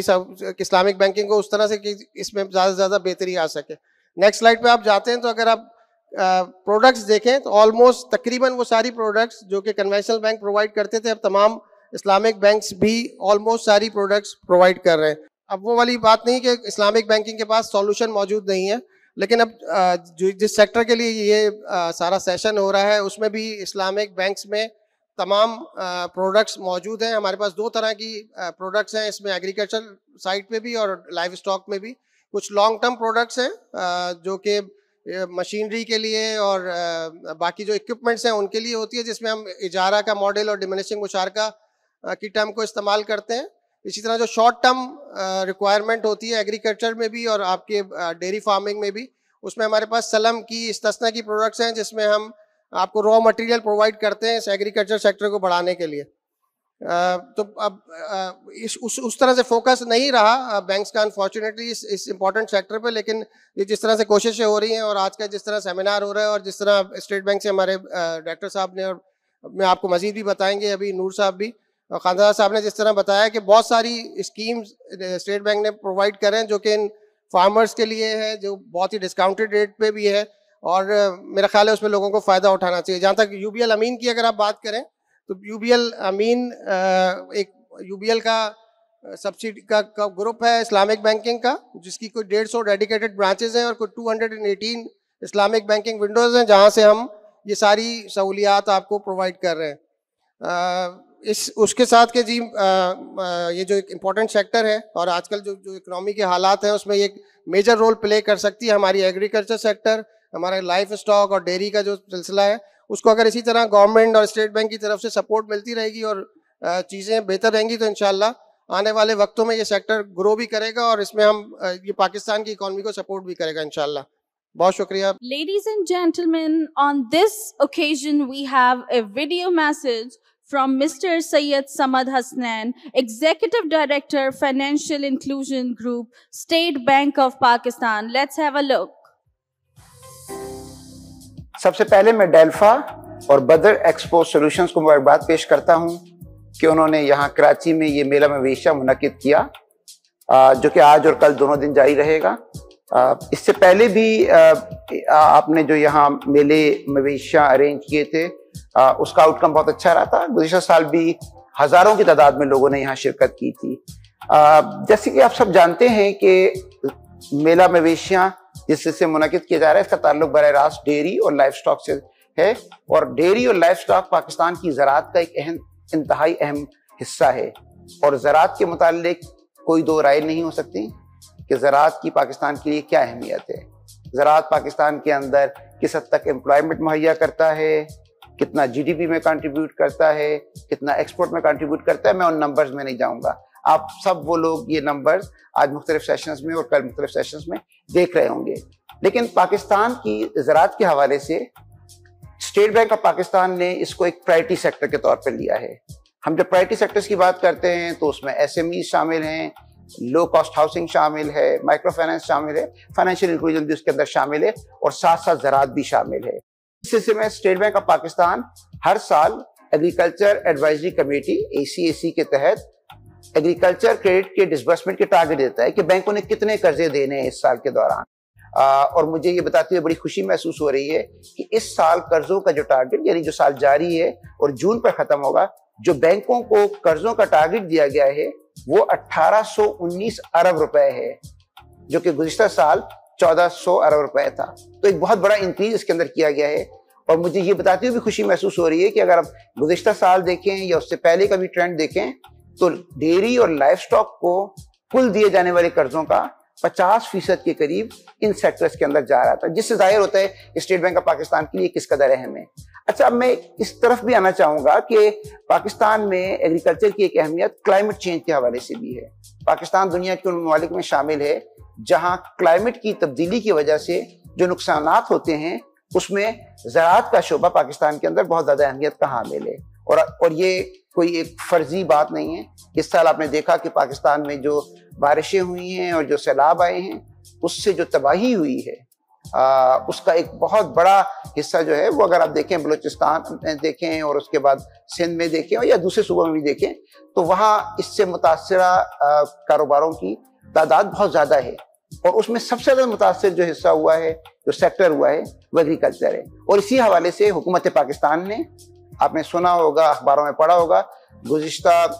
इस्लामिक बैंकिंग को उस तरह से कि इसमें ज़्यादा से ज़्यादा बेहतरी आ सके नेक्स्ट स्लाइड पे आप जाते हैं तो अगर आप प्रोडक्ट्स देखें तो ऑलमोस्ट तकरीबन वो सारी प्रोडक्ट्स जो कि कन्वेंशनल बैंक प्रोवाइड करते थे अब तमाम इस्लामिक बैंक्स भी ऑलमोस्ट सारी प्रोडक्ट्स प्रोवाइड कर रहे हैं अब वो वाली बात नहीं कि इस्लामिक बैंकिंग के पास सॉल्यूशन मौजूद नहीं है लेकिन अब जो जिस सेक्टर के लिए ये सारा सेशन हो रहा है उसमें भी इस्लामिक बैंक्स में तमाम प्रोडक्ट्स मौजूद हैं हमारे पास दो तरह की प्रोडक्ट्स हैं इसमें एग्रीकल्चर साइट पे भी और लाइफ स्टॉक में भी कुछ लॉन्ग टर्म प्रोडक्ट्स हैं जो कि मशीनरी के लिए और बाकी जो इक्विपमेंट्स हैं उनके लिए होती है जिसमें हम इजारा का मॉडल और डिमिनिशिंग उशार का की टर्म को इस्तेमाल करते हैं इसी तरह जो शॉर्ट टर्म रिक्वायरमेंट होती है एग्रीकल्चर में भी और आपके डेयरी फार्मिंग में भी उसमें हमारे पास सलम की तस्ना की प्रोडक्ट्स हैं जिसमें हम आपको रॉ मटेरियल प्रोवाइड करते हैं इस एग्रीकल्चर सेक्टर को बढ़ाने के लिए तो अब इस उस उस तरह से फोकस नहीं रहा बैंक्स का अनफॉर्चुनेटली इस इस इम्पॉर्टेंट सेक्टर पे लेकिन ये जिस तरह से कोशिशें हो रही हैं और आज का जिस तरह सेमिनार हो रहा है और जिस तरह स्टेट बैंक से हमारे डायरेक्टर साहब ने और मैं आपको मजीद भी बताएंगे अभी नूर साहब भी और खानदा साहब ने जिस तरह बताया कि बहुत सारी स्कीम्स स्टेट बैंक ने प्रोवाइड करें जो कि इन फार्मर्स के लिए है जो बहुत ही डिस्काउंटेड रेट पर भी है और मेरा ख्याल है उसमें लोगों को फ़ायदा उठाना चाहिए जहाँ तक यू अमीन की अगर आप बात करें तो यूबीएल अमीन uh, एक यूबीएल का सब्सिडी uh, का, का ग्रुप है इस्लामिक बैंकिंग का जिसकी कोई डेढ़ सौ डेडिकेटेड ब्रांचेज हैं और कोई two hundred and eighteen Islamic banking windows हैं जहाँ से हम ये सारी सहूलियात आपको प्रोवाइड कर रहे हैं uh, इस उसके साथ के जी आ, आ, ये जो एक इम्पॉर्टेंट सेक्टर है और आजकल जो जो इकनॉमी के हालात हैं उसमें एक मेजर रोल प्ले कर सकती है हमारी एग्रीकल्चर सेक्टर हमारा लाइफ स्टॉक और डेयरी का जो सिलसिला है उसको अगर इसी तरह गवर्नमेंट और स्टेट बैंक की तरफ से सपोर्ट मिलती रहेगी और चीज़ें बेहतर रहेंगी तो इन आने वाले वक्तों में ये सेक्टर ग्रो भी करेगा और इसमें हम ये पाकिस्तान की इकोनॉमी को सपोर्ट भी करेगा इनशाला बहुत शुक्रिया ladies and gentleman on this occasion we have a video message from mister Syed Samad Hasnain executive director financial inclusion group State Bank of Pakistan let's have a look सबसे पहले मैं डेल्फा और बदर एक्सपो सॉल्यूशंस को मुबारकबाद पेश करता हूँ कि उन्होंने यहाँ कराची में ये मेला वेशा मुनद किया जो कि आज और कल दोनों दिन जारी रहेगा इससे पहले भी आपने जो यहाँ मेले मवेशियाँ अरेंज किए थे उसका आउटकम बहुत अच्छा रहा था गुजशत साल भी हज़ारों की तादाद में लोगों ने यहाँ शिरकत की थी जैसे कि आप सब जानते हैं कि मेला मवेशियाँ जिस इससे मुनद किया जा रहा है इसका ताल्लुक बर रास्त डेयरी और लाइफ स्टॉक से है और डेयरी और लाइफ स्टॉक पाकिस्तान की ज़रात का एक अहम इंतहाई अहम हिस्सा है और ज़रात के मतलब कोई दो राय नहीं हो सकती कि ज़रात की पाकिस्तान के लिए क्या अहमियत है ज़रात पाकिस्तान के अंदर किस हद तक एम्प्लॉयमेंट मुहैया करता है कितना जीडीपी में कंट्रीब्यूट करता है कितना एक्सपोर्ट में कंट्रीब्यूट करता है मैं उन नंबर्स में नहीं जाऊँगा आप सब वो लोग ये नंबर्स आज मुख्तलिफ सेशंस में और कल मुख्तलिफ सेशंस में देख रहे होंगे लेकिन पाकिस्तान की ज़रात के हवाले से स्टेट बैंक ऑफ पाकिस्तान ने इसको एक प्रायरिटी सेक्टर के तौर पर लिया है हम जब प्रायरिटी सेक्टर्स की बात करते हैं तो उसमें एस e शामिल हैं लो कॉस्ट हाउसिंग शामिल है माइक्रो फाइनेंस शामिल है फाइनेंशियल इंक्लूजन भी उसके अंदर शामिल है और साथ साथ ज़रात भी शामिल है इस सिलसिले में स्टेट बैंक ऑफ पाकिस्तान हर साल एग्रीकल्चर एडवाइजरी कमेटी ए के तहत एग्रीकल्चर क्रेडिट के डिसबर्समेंट के टारगेट देता है कि बैंकों ने कितने कर्जे देने हैं इस साल के दौरान और मुझे ये बताते हुए बड़ी खुशी महसूस हो रही है कि इस साल कर्जों का जो टारगेट यानी जो साल जारी है और जून पर खत्म होगा जो बैंकों को कर्जों का टारगेट दिया गया है वो 1819 अरब रुपए है जो कि गुजशत साल 1400 अरब रुपए था तो एक बहुत बड़ा इंक्रीज इसके अंदर किया गया है और मुझे ये बताते हुए भी खुशी महसूस हो रही है कि अगर आप गुजशत साल देखें या उससे पहले का भी ट्रेंड देखें तो डेयरी और लाइफ स्टॉक को कुल दिए जाने वाले कर्जों का 50 फीसद के करीब इन सेक्टर्स के अंदर जा रहा था जिससे जाहिर होता है स्टेट बैंक ऑफ पाकिस्तान के लिए किस कदर अहम है अच्छा अब मैं इस तरफ भी आना चाहूंगा कि पाकिस्तान में एग्रीकल्चर की एक अहमियत क्लाइमेट चेंज के हवाले से भी है पाकिस्तान दुनिया के उन ममालिक में शामिल है जहाँ क्लाइमेट की तब्दीली की वजह से जो नुकसान होते हैं उसमें ज़रात का शोबा पाकिस्तान के अंदर बहुत ज़्यादा अहमियत का हामिल है और और ये कोई एक फर्जी बात नहीं है इस साल आपने देखा कि पाकिस्तान में जो बारिशें हुई हैं और जो सैलाब आए हैं उससे जो तबाही हुई है आ, उसका एक बहुत बड़ा हिस्सा जो है वो अगर आप देखें बलूचिस्तान में देखें और उसके बाद सिंध में देखें और या दूसरे सूबों में भी देखें तो वहाँ इससे मुतासर कारोबारों की तादाद बहुत ज़्यादा है और उसमें सबसे ज़्यादा मुतासर जो हिस्सा हुआ है जो सेक्टर हुआ है वो एग्रीकल्चर है और इसी हवाले से हुकूमत पाकिस्तान ने आपने सुना होगा अखबारों में पढ़ा होगा गुजशत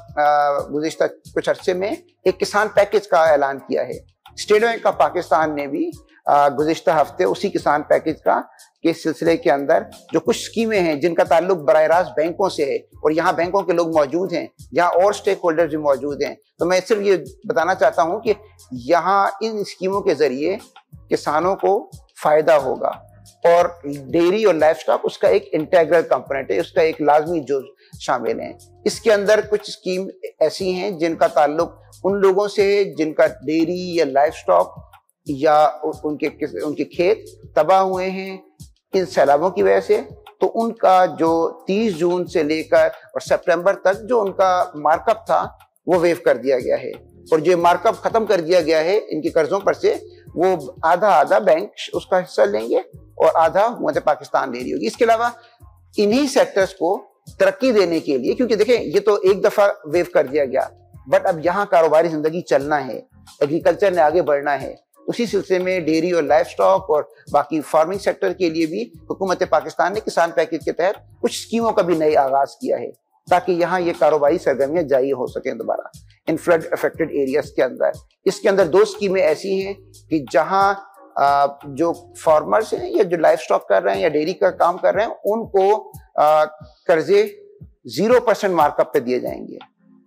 गुजशत कुछ अरसे में एक किसान पैकेज का ऐलान किया है स्टेट बैंक ऑफ पाकिस्तान ने भी गुजशत हफ्ते उसी किसान पैकेज का के सिलसिले के अंदर जो कुछ स्कीमें हैं जिनका ताल्लुक बर रास्त बैंकों से है और यहाँ बैंकों के लोग मौजूद हैं यहाँ और स्टेक होल्डर भी मौजूद हैं तो मैं सिर्फ ये बताना चाहता हूँ कि यहाँ इन स्कीमों के ज़रिए किसानों को फ़ायदा होगा और डेयरी और लाइफ स्टॉक उसका एक इंटेग्रल कंपोनेंट है उसका एक लाजमी जो शामिल है इसके अंदर कुछ स्कीम ऐसी हैं जिनका ताल्लुक उन लोगों से है जिनका डेयरी या लाइफ स्टॉक या उनके उनके खेत तबाह हुए हैं इन सैलाबों की वजह से तो उनका जो 30 जून से लेकर और सितंबर तक जो उनका मार्कअप था वो वेव कर दिया गया है और जो मार्कअप खत्म कर दिया गया है इनके कर्जों पर से वो आधा आधा बैंक उसका हिस्सा लेंगे और आधा वहां पाकिस्तान ले रही होगी इसके अलावा इन्हीं सेक्टर्स को तरक्की देने के लिए क्योंकि देखें ये तो एक दफा वेव कर दिया गया बट अब यहाँ कारोबारी जिंदगी चलना है एग्रीकल्चर ने आगे बढ़ना है उसी सिलसिले में डेयरी और लाइफ स्टॉक और बाकी फार्मिंग सेक्टर के लिए भी हुकूमत पाकिस्तान ने किसान पैकेज के तहत कुछ स्कीमों का भी नई आगाज किया है ताकि यहाँ ये कारोबारी सरगर्मियाँ जारी हो सकें दोबारा इन फ्लड अफेक्टेड एरियाज के अंदर इसके अंदर दो स्कीमें ऐसी हैं कि जहाँ जो फार्मर्स हैं या जो लाइफ स्टॉक कर रहे हैं या डेयरी का काम कर रहे हैं उनको कर्जे जीरो परसेंट मार्कअप पे दिए जाएंगे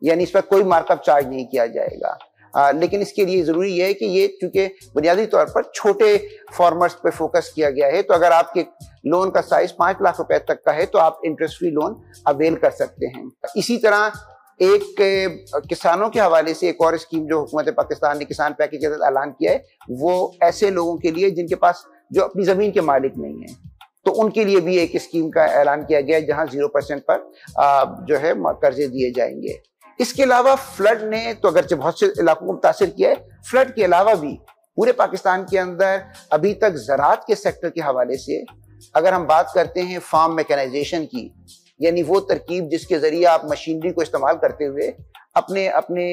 यानी इस पर कोई मार्कअप चार्ज नहीं किया जाएगा आ, लेकिन इसके लिए ज़रूरी है कि ये चूंकि बुनियादी तौर पर छोटे फार्मर्स पे फोकस किया गया है तो अगर आपके लोन का साइज पांच लाख रुपए तक का है तो आप इंटरेस्ट फ्री लोन अवेल कर सकते हैं इसी तरह एक किसानों के हवाले से एक और स्कीम जो हुकूमत पाकिस्तान ने किसान पैकेज के तहत ऐलान किया है वो ऐसे लोगों के लिए जिनके पास जो अपनी ज़मीन के मालिक नहीं है तो उनके लिए भी एक स्कीम का ऐलान किया गया है जहाँ जीरो परसेंट पर जो है कर्जे दिए जाएंगे इसके अलावा फ्लड ने तो अगरचे बहुत से इलाकों को मुतासर किया है फ्लड के अलावा भी पूरे पाकिस्तान के अंदर अभी तक ज़रात के सेक्टर के हवाले से अगर हम बात करते हैं फार्म मैकेनाइजेशन की यानी वो तरकीब जिसके ज़रिए आप मशीनरी को इस्तेमाल करते हुए अपने अपने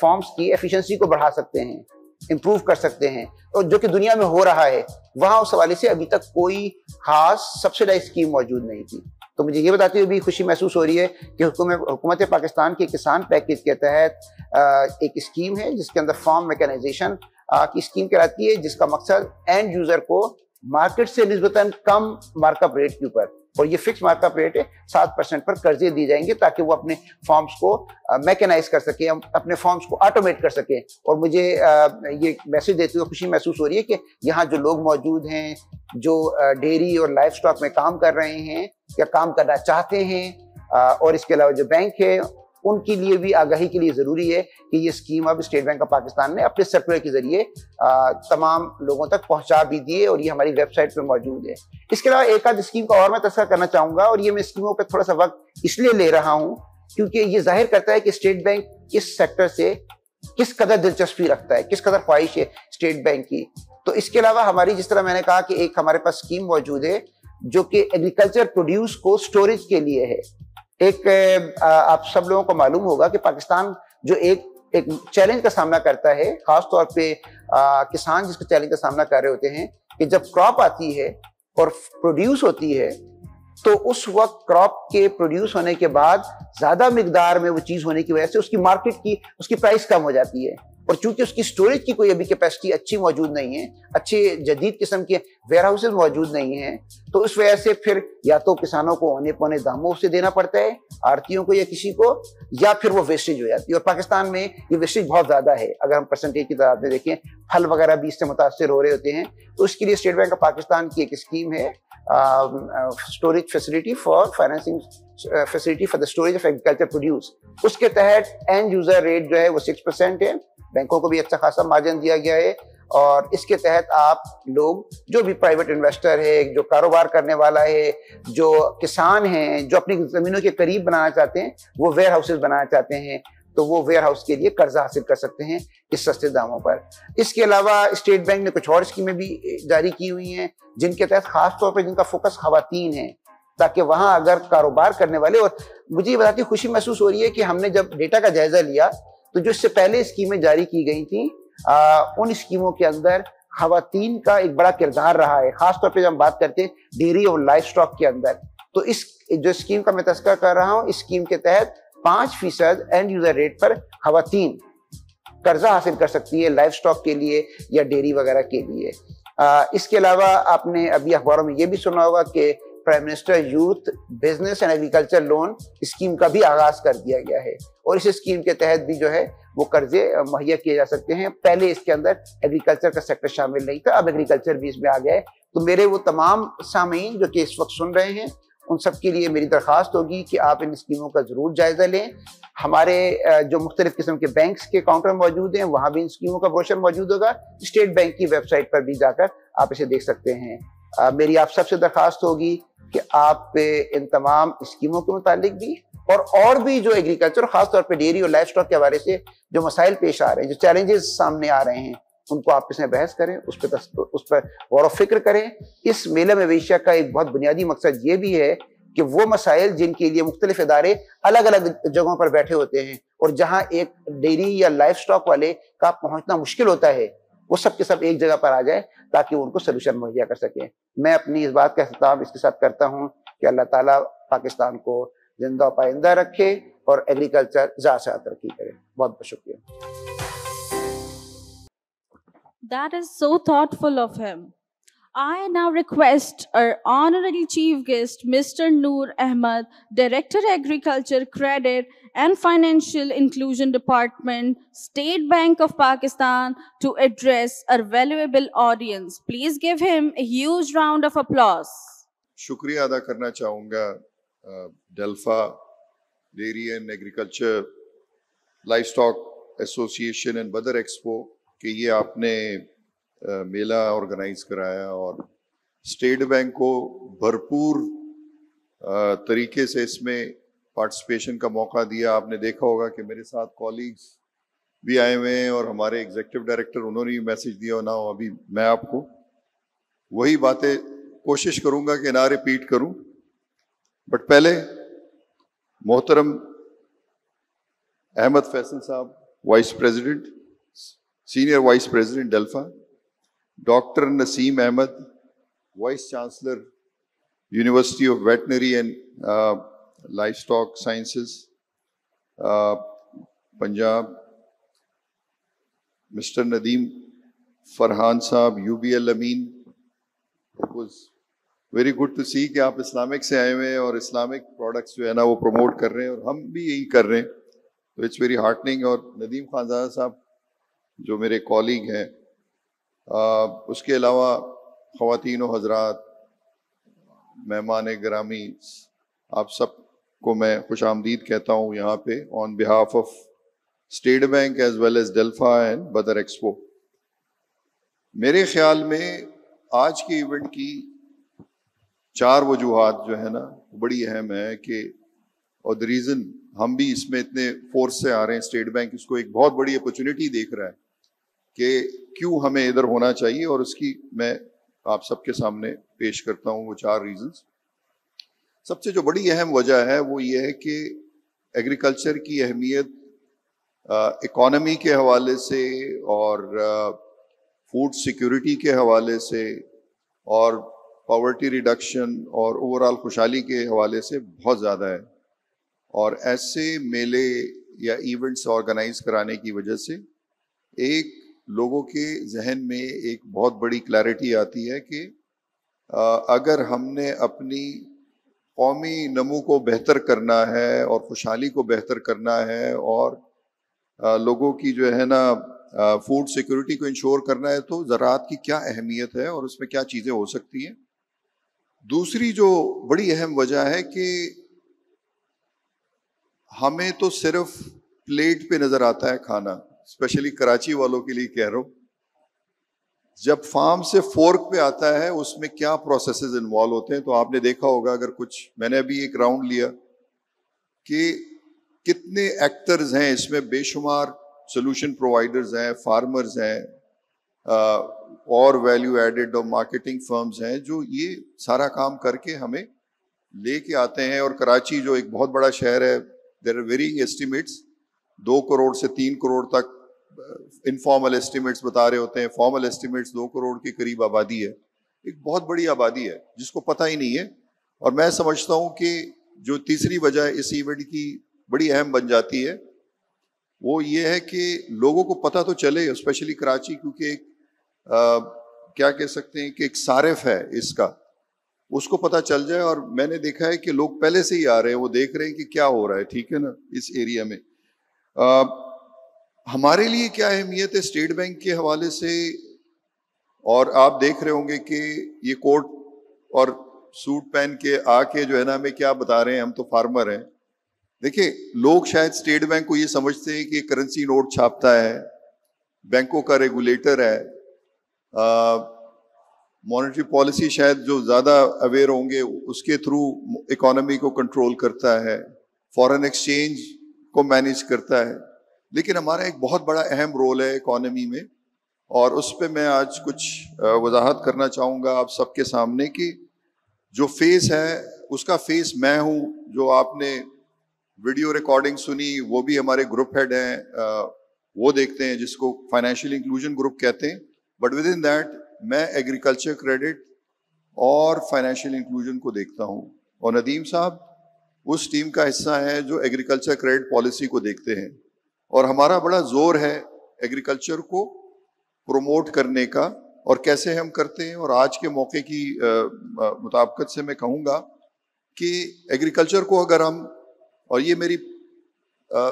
फॉर्म्स की एफिशिएंसी को बढ़ा सकते हैं इम्प्रूव कर सकते हैं और जो कि दुनिया में हो रहा है वहाँ उस हवाले से अभी तक कोई खास सब्सिडाइज स्कीम मौजूद नहीं थी तो मुझे ये बताते हुए भी खुशी महसूस हो रही है कि हुकूमत पाकिस्तान के किसान पैकेज के तहत एक स्कीम है जिसके अंदर फार्म मेकनाइजेशन की स्कीम कराती है जिसका मकसद एंड यूज़र को मार्केट से नस्बता कम मार्कअप रेट के ऊपर और ये फिक्स मार्कअप रेट है सात परसेंट पर कर्जे दी जाएंगे ताकि वो अपने फॉर्म्स को मैकेनाइज कर सके अपने फॉर्म्स को ऑटोमेट कर सके और मुझे ये मैसेज देते हुए खुशी महसूस हो रही है कि यहाँ जो लोग मौजूद हैं जो डेयरी और लाइफ स्टॉक में काम कर रहे हैं या काम करना चाहते हैं और इसके अलावा जो बैंक है उनके लिए भी आगाही के लिए ज़रूरी है कि ये स्कीम अब स्टेट बैंक ऑफ पाकिस्तान ने अपने सर्कुलर के ज़रिए तमाम लोगों तक पहुंचा भी दिए और ये हमारी वेबसाइट पर मौजूद है इसके अलावा एक आध स्कीम का और मैं तस्कर करना चाहूंगा और ये मैं स्कीमों पर थोड़ा सा वक्त इसलिए ले रहा हूँ क्योंकि ये जाहिर करता है कि स्टेट बैंक इस सेक्टर से किस कदर दिलचस्पी रखता है किस कदर ख्वाहिश है स्टेट बैंक की तो इसके अलावा हमारी जिस तरह मैंने कहा कि एक हमारे पास स्कीम मौजूद है जो कि एग्रीकल्चर प्रोड्यूस को स्टोरेज के लिए है एक आप सब लोगों को मालूम होगा कि पाकिस्तान जो एक एक चैलेंज का सामना करता है खास तौर पे आ, किसान जिसके चैलेंज का सामना कर रहे होते हैं कि जब क्रॉप आती है और प्रोड्यूस होती है तो उस वक्त क्रॉप के प्रोड्यूस होने के बाद ज्यादा मकदार में वो चीज होने की वजह से उसकी मार्केट की उसकी प्राइस कम हो जाती है और चूंकि उसकी स्टोरेज की कोई अभी कैपेसिटी अच्छी मौजूद नहीं है अच्छे जदीद किस्म के वेयर हाउसेज मौजूद नहीं है तो उस वजह से फिर या तो किसानों को औने पौने दामों से देना पड़ता है आरतीयों को या किसी को या फिर वो वेस्टेज हो जाती है और पाकिस्तान में ये वेस्टेज बहुत ज़्यादा है अगर हम परसेंटेज की तादाद में देखें फल वगैरह भी इससे मुतासर हो रहे होते हैं तो उसके लिए स्टेट बैंक ऑफ पाकिस्तान की एक स्कीम है storage facility for financing facility for the storage of agriculture produce उसके तहत एंड यूजर रेट जो है वो सिक्स परसेंट है बैंकों को भी अच्छा खासा मार्जिन दिया गया है और इसके तहत आप लोग जो भी प्राइवेट इन्वेस्टर है जो कारोबार करने वाला है जो किसान हैं जो अपनी ज़मीनों के करीब बनाना चाहते हैं वो वेयर हाउसेज बनाना चाहते हैं तो वो वेयर हाउस के लिए कर्जा हासिल कर सकते हैं इस सस्ते दामों पर इसके अलावा स्टेट बैंक ने कुछ और स्कीमें भी जारी की हुई हैं जिनके तहत खास तौर पर जिनका फोकस खातन है ताकि वहाँ अगर कारोबार करने वाले और मुझे ये बताती खुशी महसूस हो रही है कि हमने जब डेटा का जायजा लिया तो जो इससे पहले स्कीमें जारी की गई थी आ, उन स्कीमों के अंदर खातन का एक बड़ा किरदार रहा है खासतौर पर जब हम बात करते हैं डेयरी और लाइफ स्टॉक के अंदर तो इस जो स्कीम का मैं तस्कर कर रहा हूँ इस स्कीम के तहत पांच फीसद एंड यूजर रेट पर खातन कर्जा हासिल कर सकती है लाइफ स्टॉक के लिए या डेयरी वगैरह के लिए आ, इसके अलावा आपने अभी अखबारों में यह भी सुना होगा कि prime minister youth business and agriculture loan scheme का भी आगाज कर दिया गया है और इस स्कीम के तहत भी जो है वो कर्जे मुहैया किए जा सकते हैं पहले इसके अंदर एग्रीकल्चर का सेक्टर शामिल नहीं था अब एग्रीकल्चर भी इसमें आ गया है तो मेरे वो तमाम सामीन जो कि इस वक्त सुन रहे हैं उन सब के लिए मेरी दरख्वास्त होगी कि आप इन स्कीमों का ज़रूर जायज़ा लें हमारे जो मुख्तलिफ़ किस्म के बैंक्स के काउंटर मौजूद हैं वहाँ भी इन स्कीमों का ब्रोशर मौजूद होगा स्टेट बैंक की वेबसाइट पर भी जाकर आप इसे देख सकते हैं मेरी आप सबसे दरख्वास्त होगी कि आप पे इन तमाम स्कीमों के मुतालिक भी और और भी जो एग्रीकल्चर खासतौर पर डेयरी और लाइफ स्टॉक के हवाले से जो मसाइल पेश आ रहे हैं जो चैलेंजेस सामने आ रहे हैं उनको आप इसमें बहस करें उस पर उस पर गौर फिक्र करें इस मेले मवेशिया का एक बहुत बुनियादी मकसद ये भी है कि वो मसाइल जिनके लिए मुख्तलिफ इदारे अलग अलग जगहों पर बैठे होते हैं और जहाँ एक डेयरी या लाइफ स्टॉक वाले का पहुँचना मुश्किल होता है वो सब के सब एक जगह पर आ जाए ताकि उनको सोल्यूशन मुहैया कर सकें मैं अपनी इस बात का अहतमाम इसके साथ करता हूँ कि अल्लाह ताला पाकिस्तान को जिंदा पाइंदा रखे और एग्रीकल्चर ज़्यादा से तरक्की करे बहुत बहुत शुक्रिया That is so thoughtful of him. I now request our honorary chief guest, Mr. Noor Ahmad, Director Agriculture Credit and Financial Inclusion Department, State Bank of Pakistan, to address our valuable audience. Please give him a huge round of applause. Shukriya अदा karna चाहूँगा Delfa dairy and agriculture livestock association and Badar expo कि ये मेला organise कराया और state Bank को भरपूर तरीके से इसमें पार्टिसिपेशन का मौका दिया आपने देखा होगा कि मेरे साथ कॉलीग्स भी आए हुए हैं और हमारे एग्जेक्टिव डायरेक्टर उन्होंने भी मैसेज दिया ना अभी मैं आपको वही बातें कोशिश करूंगा कि ना रिपीट करूं बट पहले मोहतरम अहमद फैसल साहब vice president senior vice president Delfa doctor Naseem Ahmad vice chancellor university of veterinary and livestock sciences Punjab mister Nadeem Farhan साहब U B L Ameen very good to see कि आप इस्लामिक से आए हुए हैं और इस्लामिक प्रोडक्ट्स जो है ना वो प्रमोट कर रहे हैं और हम भी यही कर रहे हैं तो इट्स वेरी हार्टनिंग और नदीम खानजादा साहब जो मेरे कॉलीग हैं उसके अलावा खातिन हजरात मेहमान ग्रामी आप सब को मैं खुश आमदीद कहता हूँ यहाँ पे on behalf of State Bank as well as Delfa and Badar expo मेरे ख्याल में आज के इवेंट की चार वजूहत जो है ना बड़ी अहम है कि और द रीज़न हम भी इसमें इतने फोर्स से आ रहे हैं स्टेट बैंक इसको एक बहुत बड़ी अपॉर्चुनिटी देख रहा है कि क्यों हमें इधर होना चाहिए और उसकी मैं आप सबके सामने पेश करता हूँ वो चार रीजंस सबसे जो बड़ी अहम वजह है वो ये है कि एग्रीकल्चर की अहमियत इकोनॉमी के हवाले से और फूड सिक्योरिटी के हवाले से और पावर्टी रिडक्शन और ओवरऑल खुशहाली के हवाले से बहुत ज़्यादा है और ऐसे मेले या इवेंट्स ऑर्गेनाइज कराने की वजह से एक लोगों के जहन में एक बहुत बड़ी क्लैरिटी आती है कि अगर हमने अपनी कौमी नमू को बेहतर करना है और खुशहाली को बेहतर करना है और लोगों की जो है ना फूड सिक्योरिटी को इंश्योर करना है तो ज़रात की क्या अहमियत है और उसमें क्या चीज़ें हो सकती हैं दूसरी जो बड़ी अहम वजह है कि हमें तो सिर्फ प्लेट पे नज़र आता है खाना स्पेशली कराची वालों के लिए कह रहा हूं जब फार्म से फोर्क पे आता है उसमें क्या प्रोसेसेस इन्वॉल्व होते हैं तो आपने देखा होगा अगर कुछ मैंने अभी एक राउंड लिया कि कितने एक्टर्स हैं इसमें बेशुमार सोल्यूशन प्रोवाइडर्स हैं फार्मर्स हैं और वैल्यू एडेड और मार्केटिंग फर्म्स हैं जो ये सारा काम करके हमें लेके आते हैं और कराची जो एक बहुत बड़ा शहर है देर आर वेरिंग एस्टिमेट्स दो करोड़ से तीन करोड़ तक इनफॉर्मल एस्टिमेट्स बता रहे होते हैं फॉर्मल एस्टिमेट्स दो करोड़ के करीब आबादी है एक बहुत बड़ी आबादी है जिसको पता ही नहीं है और मैं समझता हूँ कि जो तीसरी वजह इस इवेंट की बड़ी अहम बन जाती है वो ये है कि लोगों को पता तो चले स्पेशली कराची क्योंकि एक आ, क्या कह सकते हैं कि एक सारिफ है इसका उसको पता चल जाए और मैंने देखा है कि लोग पहले से ही आ रहे हैं वो देख रहे हैं कि क्या हो रहा है ठीक है ना इस एरिया में आ, हमारे लिए क्या अहमियत है स्टेट बैंक के हवाले से और आप देख रहे होंगे कि ये कोट और सूट पहन के आके जो है ना हमें क्या बता रहे हैं हम तो फार्मर हैं देखिए लोग शायद स्टेट बैंक को ये समझते हैं कि करेंसी नोट छापता है बैंकों का रेगुलेटर है मॉनेटरी पॉलिसी शायद जो ज़्यादा अवेयर होंगे उसके थ्रू इकोनॉमी को कंट्रोल करता है फॉरेन एक्सचेंज को मैनेज करता है लेकिन हमारा एक बहुत बड़ा अहम रोल है इकॉनमी में और उस पर मैं आज कुछ वजाहत करना चाहूँगा आप सबके सामने कि जो फेस है उसका फेस मैं हूँ जो आपने वीडियो रिकॉर्डिंग सुनी वो भी हमारे ग्रुप हेड हैं वो देखते हैं जिसको फाइनेंशियल इंक्लूजन ग्रुप कहते हैं बट विद इन दैट मैं एग्रीकल्चर क्रेडिट और फाइनेंशियल इंक्लूजन को देखता हूँ और नदीम साहब उस टीम का हिस्सा है जो एग्रीकल्चर क्रेडिट पॉलिसी को देखते हैं और हमारा बड़ा जोर है एग्रीकल्चर को प्रमोट करने का और कैसे हम करते हैं और आज के मौके की मुताबकत से मैं कहूँगा कि एग्रीकल्चर को अगर हम और ये मेरी आ,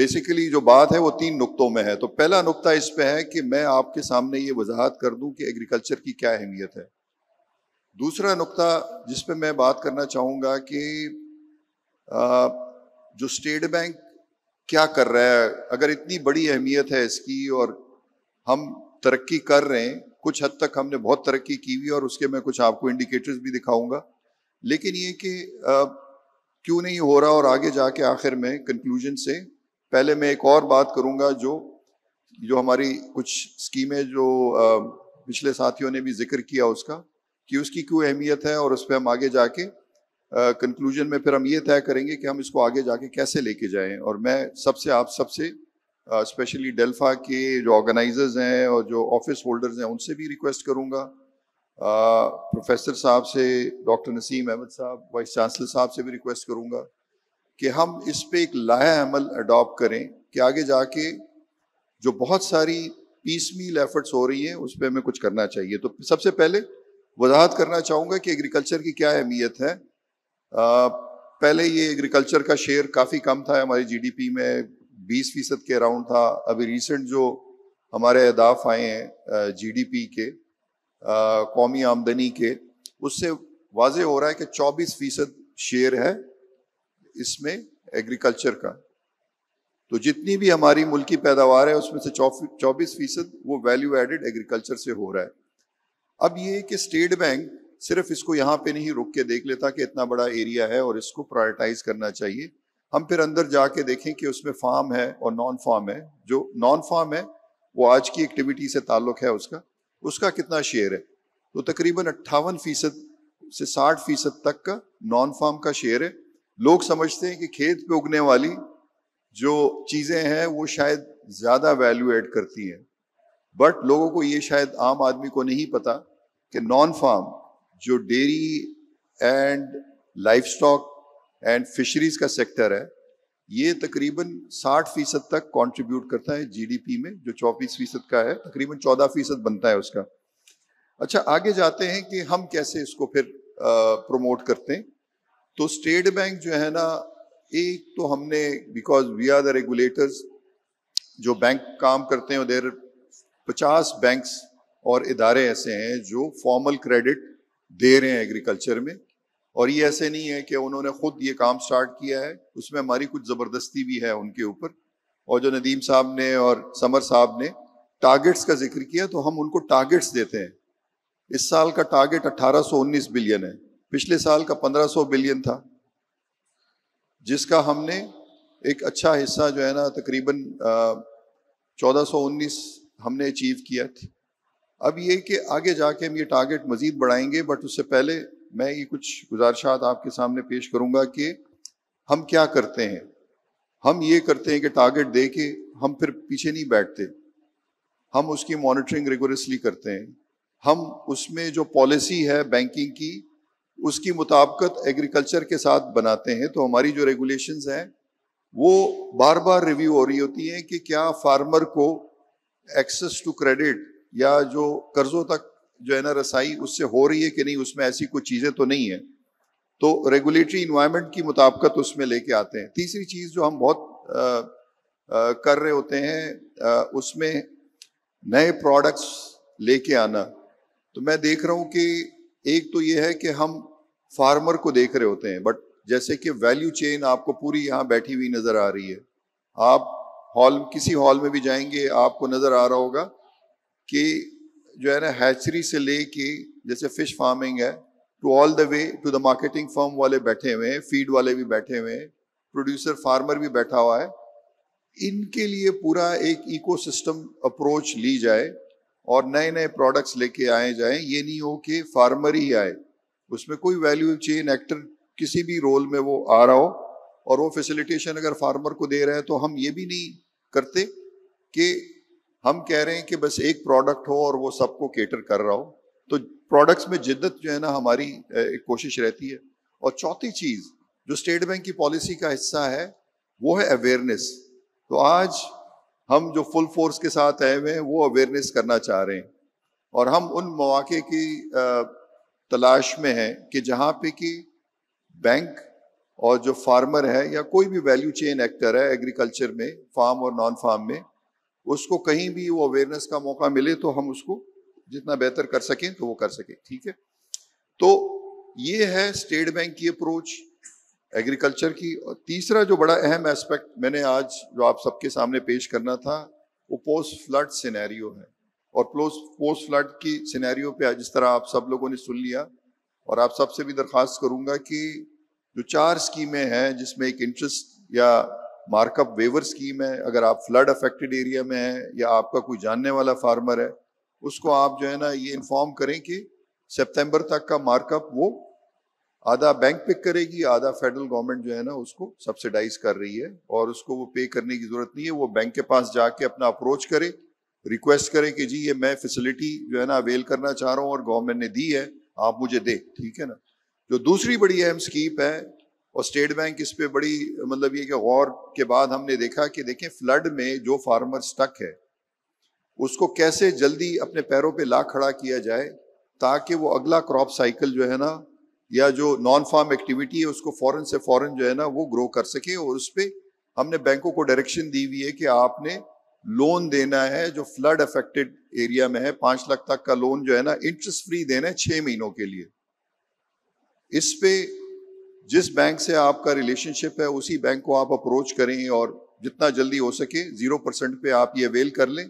बेसिकली जो बात है वो तीन नुक्तों में है तो पहला नुक्ता इस पे है कि मैं आपके सामने ये वजाहत कर दूं कि एग्रीकल्चर की क्या अहमियत है दूसरा नुक्ता जिस पे मैं बात करना चाहूँगा कि आ, जो स्टेट बैंक क्या कर रहा है अगर इतनी बड़ी अहमियत है इसकी और हम तरक्की कर रहे हैं कुछ हद तक हमने बहुत तरक्की की हुई और उसके मैं कुछ आपको इंडिकेटर्स भी दिखाऊंगा लेकिन ये कि क्यों नहीं हो रहा और आगे जाके आखिर में कंक्लूजन से पहले मैं एक और बात करूंगा जो जो हमारी कुछ स्कीमें जो पिछले साथियों ने भी जिक्र किया उसका कि उसकी क्यों अहमियत है और उस पर हम आगे जाके कंक्लूजन में फिर हम ये तय करेंगे कि हम इसको आगे जाके कैसे लेके जाएं और मैं सबसे आप सबसे स्पेशली डेल्फा के जो ऑर्गेनाइजर्स हैं और जो ऑफिस होल्डर्स हैं उनसे भी रिक्वेस्ट करूँगा प्रोफेसर साहब से डॉक्टर नसीम अहमद साहब वाइस चांसलर साहब से भी रिक्वेस्ट करूँगा कि हम इस पर एक लाया अमल अडॉप्ट करें कि आगे जाके जो बहुत सारी पीस मील एफर्ट्स हो रही हैं उस पर हमें कुछ करना चाहिए तो सबसे पहले वजाहत करना चाहूँगा कि एग्रीकल्चर की क्या अहमियत है पहले ये एग्रीकल्चर का शेयर काफ़ी कम था हमारे जीडीपी में 20 फीसद के अराउंड था अभी रिसेंट जो हमारे अहदाफ आए हैं जीडीपी के कौमी आमदनी के उससे वाज हो रहा है कि 24 फीसद शेयर है इसमें एग्रीकल्चर का तो जितनी भी हमारी मुल्की पैदावार है उसमें से चौबीस फीसद वो वैल्यू एडेड एग्रीकल्चर से हो रहा है अब ये कि स्टेट बैंक सिर्फ इसको यहाँ पे नहीं रुक के देख लेता कि इतना बड़ा एरिया है और इसको प्रायोरिटाइज करना चाहिए हम फिर अंदर जाके देखें कि उसमें फार्म है और नॉन फार्म है जो नॉन फार्म है वो आज की एक्टिविटी से ताल्लुक है उसका उसका कितना शेयर है तो तकरीबन अट्ठावन फीसद से साठ फीसद तक का नॉन फार्म का शेयर है लोग समझते हैं कि खेत पे उगने वाली जो चीज़ें हैं वो शायद ज़्यादा वैल्यू एड करती हैं बट लोगों को ये शायद आम आदमी को नहीं पता कि नॉन फार्म जो dairy and livestock and fisheries का सेक्टर है ये तकरीबन 60 फीसद तक कंट्रीब्यूट करता है जीडीपी में जो 24 फीसद का है तकरीबन 14 फीसद बनता है उसका अच्छा आगे जाते हैं कि हम कैसे इसको फिर प्रमोट करते हैं तो स्टेट बैंक जो है ना एक तो हमने because we are the regulators जो बैंक काम करते हैं उधर पचास बैंक्स और इदारे ऐसे हैं जो फॉर्मल क्रेडिट दे रहे हैं एग्रीकल्चर में और ये ऐसे नहीं है कि उन्होंने खुद ये काम स्टार्ट किया है उसमें हमारी कुछ ज़बरदस्ती भी है उनके ऊपर और जो नदीम साहब ने और समर साहब ने टारगेट्स का जिक्र किया तो हम उनको टारगेट्स देते हैं इस साल का टारगेट 1819 बिलियन है पिछले साल का 1500 बिलियन था जिसका हमने एक अच्छा हिस्सा जो है ना तकरीबन चौदह हमने अचीव किया थी अब ये कि आगे जाके हम ये टारगेट मज़ीद बढ़ाएंगे बट उससे पहले मैं ये कुछ गुजारिशात आपके सामने पेश करूँगा कि हम क्या करते हैं हम ये करते हैं कि टारगेट दे के हम फिर पीछे नहीं बैठते हम उसकी मॉनिटरिंग रेगुलसली करते हैं हम उसमें जो पॉलिसी है बैंकिंग की उसकी मुताबकत एग्रीकल्चर के साथ बनाते हैं तो हमारी जो रेगुलेशंस हैं वो बार बार रिव्यू हो रही होती हैं कि क्या फार्मर को एक्सेस टू क्रेडिट या जो कर्जों तक जो है ना रसाई उससे हो रही है कि नहीं उसमें ऐसी कुछ चीज़ें तो नहीं है तो रेगुलेटरी इन्वायरमेंट की मुताबकत उसमें लेके आते हैं तीसरी चीज़ जो हम बहुत आ, आ, कर रहे होते हैं आ, उसमें नए प्रोडक्ट्स लेके आना तो मैं देख रहा हूँ कि एक तो ये है कि हम फार्मर को देख रहे होते हैं बट जैसे कि वैल्यू चेन आपको पूरी यहाँ बैठी हुई नज़र आ रही है आप हॉल किसी हॉल में भी जाएंगे आपको नज़र आ रहा होगा कि जो है ना हैचरी से ले के जैसे फिश फार्मिंग है to all the way to the marketing firm वाले बैठे हुए हैं फीड वाले भी बैठे हुए हैं प्रोड्यूसर फार्मर भी बैठा हुआ है इनके लिए पूरा एक इकोसिस्टम अप्रोच ली जाए और नए नए प्रोडक्ट्स लेके आए जाए ये नहीं हो कि फार्मर ही आए उसमें कोई वैल्यू चेन एक्टर किसी भी रोल में वो आ रहा हो और वो फैसिलिटेशन अगर फार्मर को दे रहे हैं तो हम ये भी नहीं करते कि हम कह रहे हैं कि बस एक प्रोडक्ट हो और वो सबको केटर कर रहा हो तो प्रोडक्ट्स में जिद्दत जो है ना हमारी एक कोशिश रहती है और चौथी चीज जो स्टेट बैंक की पॉलिसी का हिस्सा है वो है अवेयरनेस तो आज हम जो फुल फोर्स के साथ आए हुए हैं वो अवेयरनेस करना चाह रहे हैं और हम उन मौाक़े की तलाश में हैं कि जहाँ पे कि बैंक और जो फार्मर है या कोई भी वैल्यू चेन एक्टर है एग्रीकल्चर में फार्म और नॉन फार्म में उसको कहीं भी वो अवेयरनेस का मौका मिले तो हम उसको जितना बेहतर कर सकें तो वो कर सकें ठीक है तो ये है स्टेट बैंक की अप्रोच एग्रीकल्चर की और तीसरा जो बड़ा अहम एस्पेक्ट मैंने आज जो आप सबके सामने पेश करना था वो पोस्ट फ्लड सिनेरियो है और पोस्ट फ्लड की सिनेरियो पे जिस तरह आप सब लोगों ने सुन लिया और आप सबसे भी दरख्वास्त करूंगा कि जो चार स्कीमें हैं जिसमें एक इंटरेस्ट या मार्कअप वेवर स्कीम है अगर आप फ्लड अफेक्टेड एरिया में हैं या आपका कोई जानने वाला फार्मर है उसको आप जो है ना ये इन्फॉर्म करें कि सितंबर तक का मार्कअप वो आधा बैंक पिक करेगी आधा फेडरल गवर्नमेंट जो है ना उसको सब्सिडाइज कर रही है और उसको वो पे करने की जरूरत नहीं है वो बैंक के पास जाके अपना अप्रोच करे रिक्वेस्ट करे कि जी ये मैं फैसिलिटी जो है ना अवेल करना चाह रहा हूँ और गवर्नमेंट ने दी है आप मुझे दे ठीक है ना जो दूसरी बड़ी अहम स्कीम है और स्टेट बैंक इस पर बड़ी मतलब ये कि गौर के बाद हमने देखा कि देखें फ्लड में जो फार्मर स्टक है उसको कैसे जल्दी अपने पैरों पे ला खड़ा किया जाए ताकि वो अगला क्रॉप साइकिल जो है ना या जो नॉन फार्म एक्टिविटी है उसको फ़ौरन से फ़ौरन जो है ना वो ग्रो कर सके और उस पर हमने बैंकों को डायरेक्शन दी हुई है कि आपने लोन देना है जो फ्लड अफेक्टेड एरिया में है पांच लाख तक का लोन जो है ना इंटरेस्ट फ्री देना है छह महीनों के लिए इस पे जिस बैंक से आपका रिलेशनशिप है उसी बैंक को आप अप्रोच करें और जितना जल्दी हो सके जीरो परसेंट पे आप ये अवेल कर लें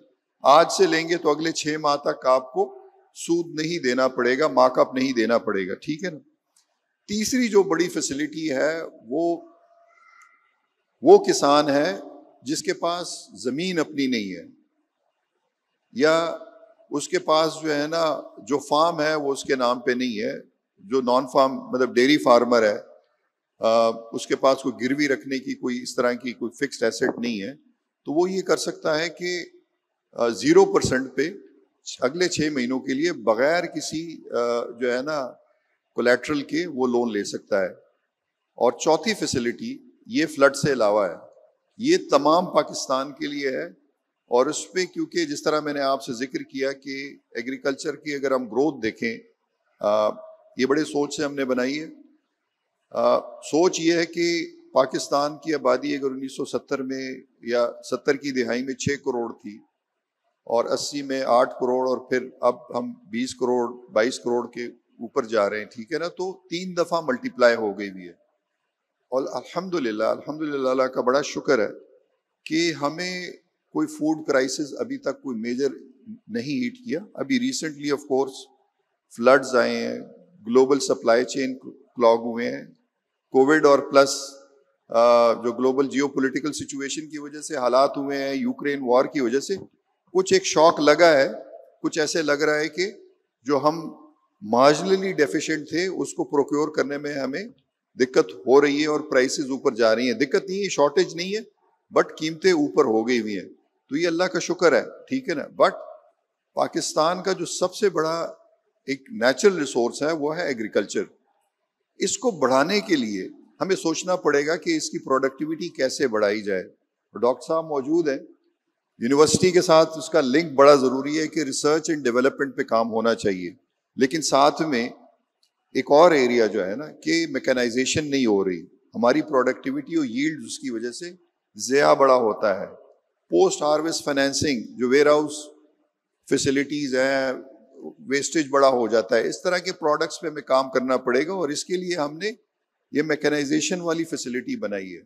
आज से लेंगे तो अगले छह माह तक आपको सूद नहीं देना पड़ेगा मार्कअप नहीं देना पड़ेगा ठीक है ना तीसरी जो बड़ी फैसिलिटी है वो वो किसान है जिसके पास ज़मीन अपनी नहीं है या उसके पास जो है ना जो फार्म है वो उसके नाम पे नहीं है जो नॉन फार्म मतलब डेयरी फार्मर है उसके पास कोई गिरवी रखने की कोई इस तरह की कोई फिक्स्ड एसेट नहीं है तो वो ये कर सकता है कि ज़ीरो परसेंट पे अगले छः महीनों के लिए बगैर किसी जो है ना कोलेट्रल के वो लोन ले सकता है और चौथी फैसिलिटी ये फ्लड से अलावा है ये तमाम पाकिस्तान के लिए है और उस पर क्योंकि जिस तरह मैंने आपसे जिक्र किया कि एग्रीकल्चर की अगर हम ग्रोथ देखें आ, ये बड़े सोच से हमने बनाई है आ, सोच ये है कि पाकिस्तान की आबादी अगर 1970 में या 70 की दिहाई में 6 करोड़ थी और 80 में 8 करोड़ और फिर अब हम 20 करोड़ 22 करोड़ के ऊपर जा रहे हैं ठीक है ना तो तीन दफ़ा मल्टीप्लाई हो गई हुई है और अल्हम्दुलिल्लाह अल्हम्दुलिल्लाह का बड़ा शुक्र है कि हमें कोई फूड क्राइसिस अभी तक कोई मेजर नहीं हीट किया अभी रिसेंटली ऑफकोर्स फ्लड्स आए हैं ग्लोबल सप्लाई चेन क्लॉग हुए हैं कोविड और प्लस जो ग्लोबल जियो पोलिटिकल सिचुएशन की वजह से हालात हुए हैं यूक्रेन वॉर की वजह से कुछ एक शॉक लगा है कुछ ऐसे लग रहा है कि जो हम मार्जिनली डेफिशिएंट थे उसको प्रोक्योर करने में हमें दिक्कत हो रही है और प्राइसेस ऊपर जा रही हैं दिक्कत नहीं है शॉर्टेज नहीं है बट कीमतें ऊपर हो गई हुई हैं तो ये अल्लाह का शुक्र है ठीक है ना बट पाकिस्तान का जो सबसे बड़ा एक नेचुरल रिसोर्स है वो है एग्रीकल्चर इसको बढ़ाने के लिए हमें सोचना पड़ेगा कि इसकी प्रोडक्टिविटी कैसे बढ़ाई जाए डॉक्टर साहब मौजूद हैं यूनिवर्सिटी के साथ उसका लिंक बड़ा ज़रूरी है कि रिसर्च एंड डेवलपमेंट पे काम होना चाहिए लेकिन साथ में एक और एरिया जो है ना कि मैकेनाइजेशन नहीं हो रही हमारी प्रोडक्टिविटी और यील्ड उसकी वजह से ज़्या बड़ा होता है पोस्ट हार्वेस्ट फाइनेंसिंग जो वेयर हाउस फैसिलिटीज़ हैं वेस्टेज बड़ा हो जाता है इस तरह के प्रोडक्ट्स पे हमें काम करना पड़ेगा और इसके लिए हमने ये मैकेनाइजेशन वाली फैसिलिटी बनाई है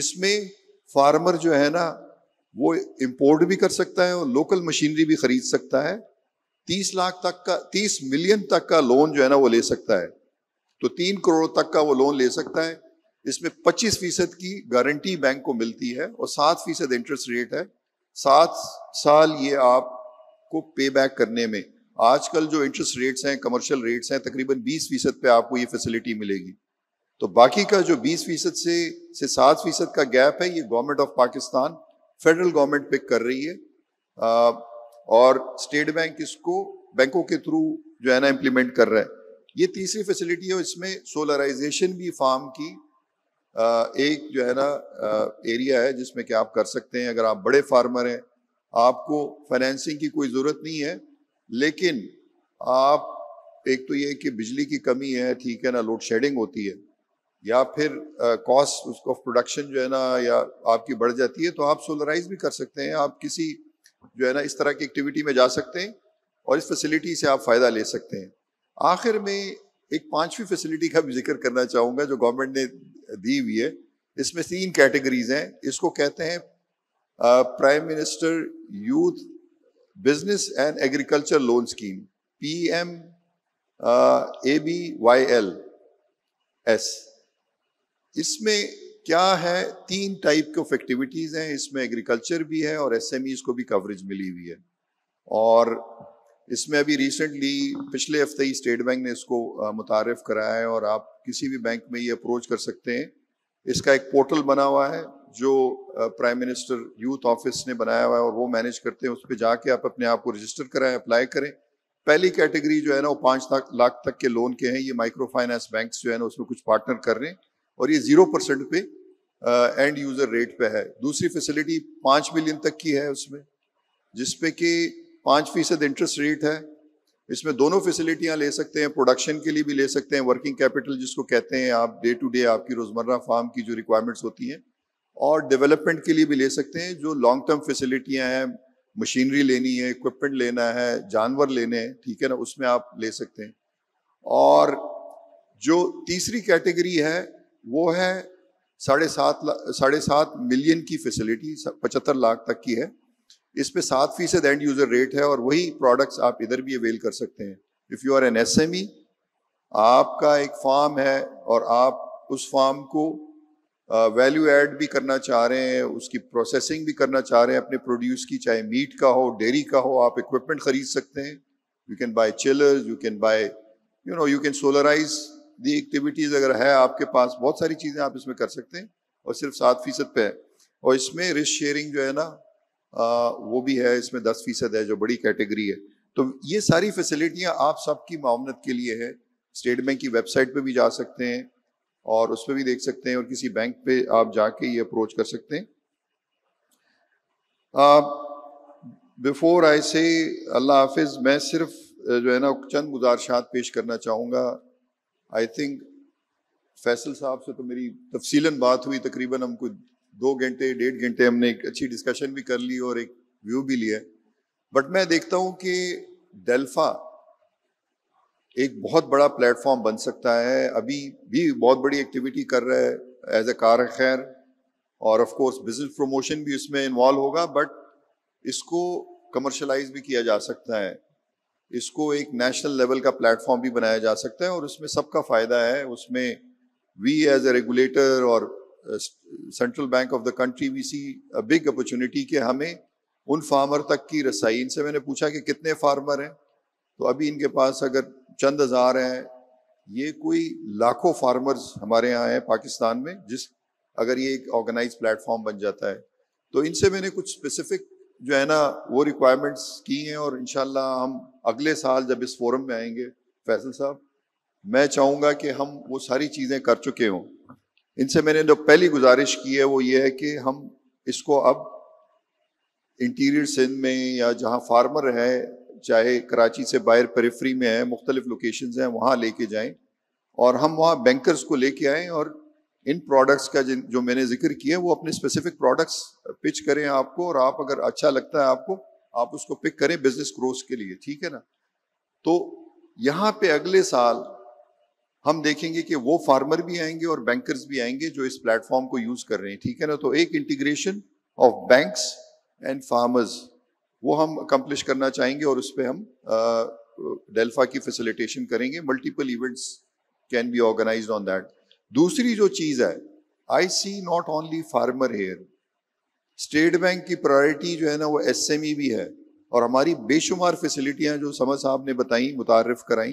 इसमें फार्मर जो है ना वो इम्पोर्ट भी कर सकता है और लोकल मशीनरी भी खरीद सकता है तीस लाख तक का तीस मिलियन तक का लोन जो है ना वो ले सकता है तो तीन करोड़ तक का वो लोन ले सकता है इसमें पच्चीस फीसद की गारंटी बैंक को मिलती है और सात फीसद इंटरेस्ट रेट है सात साल ये आपको पे बैक करने में आजकल जो इंटरेस्ट रेट्स हैं कमर्शियल रेट्स हैं तकरीबन 20 फीसद पर आपको ये फैसिलिटी मिलेगी तो बाकी का जो 20 फीसद से से सात फीसद का गैप है ये government of Pakistan federal government pick कर रही है आ, और स्टेट बैंक इसको बैंकों के थ्रू जो है ना इम्प्लीमेंट कर रहा है ये तीसरी फैसिलिटी है इसमें सोलराइजेशन भी फार्म की आ, एक जो है ना आ, एरिया है जिसमें कि आप कर सकते हैं अगर आप बड़े फार्मर हैं आपको फाइनेंसिंग की कोई ज़रूरत नहीं है लेकिन आप एक तो ये कि बिजली की कमी है ठीक है ना लोड शेडिंग होती है या फिर कॉस्ट उसको प्रोडक्शन जो है ना या आपकी बढ़ जाती है तो आप सोलराइज भी कर सकते हैं आप किसी जो है ना इस तरह की एक्टिविटी में जा सकते हैं और इस फैसिलिटी से आप फ़ायदा ले सकते हैं आखिर में एक पांचवी फैसिलिटी का भी जिक्र करना चाहूँगा जो गवर्नमेंट ने दी हुई है इसमें तीन कैटेगरीज हैं इसको कहते हैं prime minister youth business and agriculture loan scheme P M A B Y L S इसमें क्या है तीन टाइप के ऑफ एक्टिविटीज़ हैं इसमें एग्रीकल्चर भी है और ईज को भी कवरेज मिली हुई है और इसमें अभी रिसेंटली पिछले हफ्ते ही स्टेट बैंक ने इसको uh, मुतारफ़ कराया है और आप किसी भी बैंक में ये अप्रोच कर सकते हैं इसका एक पोर्टल बना हुआ है जो प्राइम मिनिस्टर यूथ ऑफिस ने बनाया हुआ है और वो मैनेज करते हैं उस पर जाके आप अपने आप को रजिस्टर कराएं अप्लाई करें पहली कैटेगरी जो है ना वो पाँच लाख तक के लोन के हैं ये माइक्रो फाइनेंस बैंक जो है ना उसमें कुछ पार्टनर कर रहे हैं और ये जीरो परसेंट पे एंड यूजर रेट पे है दूसरी फैसिलिटी पाँच मिलियन तक की है उसमें जिसपे कि पाँच फीसद इंटरेस्ट रेट है इसमें दोनों फैसिलिटियाँ ले सकते हैं प्रोडक्शन के लिए भी ले सकते हैं वर्किंग कैपिटल जिसको कहते हैं आप डे टू डे आपकी रोज़मर्रा फार्म की जो रिक्वायरमेंट्स होती हैं और डेवलपमेंट के लिए भी ले सकते हैं जो लॉन्ग टर्म फैसिलिटियां हैं मशीनरी लेनी है इक्विपमेंट लेना है जानवर लेने हैं ठीक है ना उसमें आप ले सकते हैं और जो तीसरी कैटेगरी है वो है साढ़े सात साढ़े सात मिलियन की फैसिलिटी पचहत्तर लाख तक की है इस पे सात फीसद एंड यूजर रेट है और वही प्रोडक्ट्स आप इधर भी अवेल कर सकते हैं if you are N S आपका एक फार्म है और आप उस फार्म को वैल्यू ऐड भी करना चाह रहे हैं उसकी प्रोसेसिंग भी करना चाह रहे हैं अपने प्रोड्यूस की चाहे मीट का हो डेयरी का हो आप इक्विपमेंट खरीद सकते हैं you can buy chiller you can buy you know you can solarize the activities अगर है आपके पास बहुत सारी चीज़ें आप इसमें कर सकते हैं और सिर्फ सात फीसद पे है और इसमें रिस्क शेयरिंग जो है ना आ, वो भी है इसमें दस फीसद है जो बड़ी कैटेगरी है तो ये सारी फैसिलिटियाँ आप सबकी मामनत के लिए है स्टेट बैंक की वेबसाइट पर भी जा सकते हैं और उस पर भी देख सकते हैं और किसी बैंक पे आप जाके ये अप्रोच कर सकते हैं बिफोर आई से अल्लाह हाफिज मैं सिर्फ जो है ना चंद गुजारशात पेश करना चाहूँगा आई थिंक फैसल साहब से तो मेरी तफसीला बात हुई तकरीबन हम कोई दो घंटे डेढ़ घंटे हमने एक अच्छी डिस्कशन भी कर ली और एक व्यू भी लिया बट मैं देखता हूँ कि डेल्फा एक बहुत बड़ा प्लेटफॉर्म बन सकता है अभी भी बहुत बड़ी एक्टिविटी कर रहा है एज ए कार खैर और ऑफ कोर्स बिजनेस प्रमोशन भी इसमें इन्वॉल्व होगा बट इसको कमर्शलाइज भी किया जा सकता है इसको एक नेशनल लेवल का प्लेटफॉर्म भी बनाया जा सकता है और उसमें सबका फ़ायदा है उसमें वी एज ए रेगुलेटर और central bank of the country we see a big opportunity के हमें उन फार्मर तक की रसाई इनसे मैंने पूछा कि कितने फार्मर हैं तो अभी इनके पास अगर चंद हज़ार हैं ये कोई लाखों फार्मर्स हमारे यहाँ हैं पाकिस्तान में जिस अगर ये एक ऑर्गेनाइज प्लेटफॉर्म बन जाता है तो इनसे मैंने कुछ स्पेसिफिक जो है ना वो रिक्वायरमेंट्स की हैं और इन हम अगले साल जब इस फोरम में आएंगे फैसल साहब मैं चाहूँगा कि हम वो सारी चीज़ें कर चुके हों इनसे मैंने जो पहली गुजारिश की है वो ये है कि हम इसको अब इंटीरियर सिंध में या जहाँ फार्मर है चाहे कराची से बाहर परिफ्री में है मुख्तलिफ लोकेशन हैं वहाँ लेके जाएँ और हम वहाँ बैंकर्स को लेके आएँ और इन प्रोडक्ट्स का जिन जो मैंने जिक्र किया है वो अपने स्पेसिफिक प्रोडक्ट्स पिच करें आपको और आप अगर अच्छा लगता है आपको आप उसको पिक करें बिजनेस ग्रोथ के लिए ठीक है ना तो यहाँ पे अगले साल हम देखेंगे कि वो फार्मर भी आएंगे और बैंकर्स भी आएंगे जो इस प्लेटफॉर्म को यूज कर रहे हैं ठीक है ना तो एक integration of banks and farmers वो हम अकम्पलिश करना चाहेंगे और उस पर हम डेल्फा की फैसिलिटेशन करेंगे multiple events can be organize on that दूसरी जो चीज़ है I see not only farmer here state bank की प्रायोरिटी जो है ना वो एस e भी है और हमारी बेशुमार फैसिलिटियाँ जो समर साहब ने बताई मुतारफ़ कराई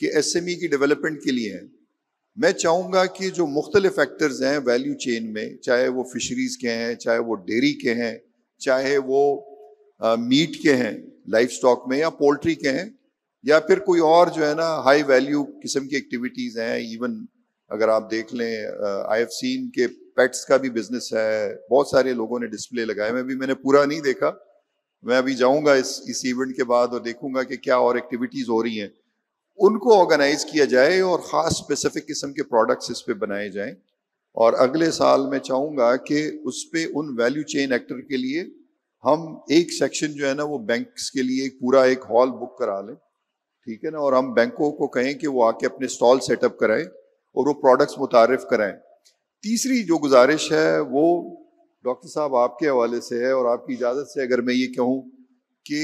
कि एस e की डेवलपमेंट के लिए हैं मैं चाहूँगा कि जो मुख्तलिफ फैक्टर्स हैं वैल्यू चेन में चाहे वो फिशरीज़ के हैं चाहे वो डेयरी के हैं चाहे वो मीट के हैं लाइफ स्टॉक में या पोल्ट्री के हैं या फिर कोई और जो है ना हाई वैल्यू किस्म की एक्टिविटीज हैं इवन अगर आप देख लें आई एफ सीन के पेट्स का भी बिजनेस है बहुत सारे लोगों ने डिस्प्ले लगाए मैं भी मैंने पूरा नहीं देखा मैं अभी जाऊंगा इस इस इवेंट के बाद और देखूंगा कि क्या और एक्टिविटीज हो रही हैं उनको ऑर्गेनाइज किया जाए और ख़ास स्पेसिफिक किस्म के प्रोडक्ट्स इस पर बनाए जाएं और अगले साल मैं चाहूँगा कि उस पर उन वैल्यू चेन एक्टर के लिए हम एक सेक्शन जो है ना वो बैंक्स के लिए एक पूरा एक हॉल बुक करा लें ठीक है ना और हम बैंकों को कहें कि वो आके अपने स्टॉल सेटअप कराएं और वो प्रोडक्ट्स मुतारफ कराएं तीसरी जो गुजारिश है वो डॉक्टर साहब आपके हवाले से है और आपकी इजाज़त से अगर मैं ये कहूँ कि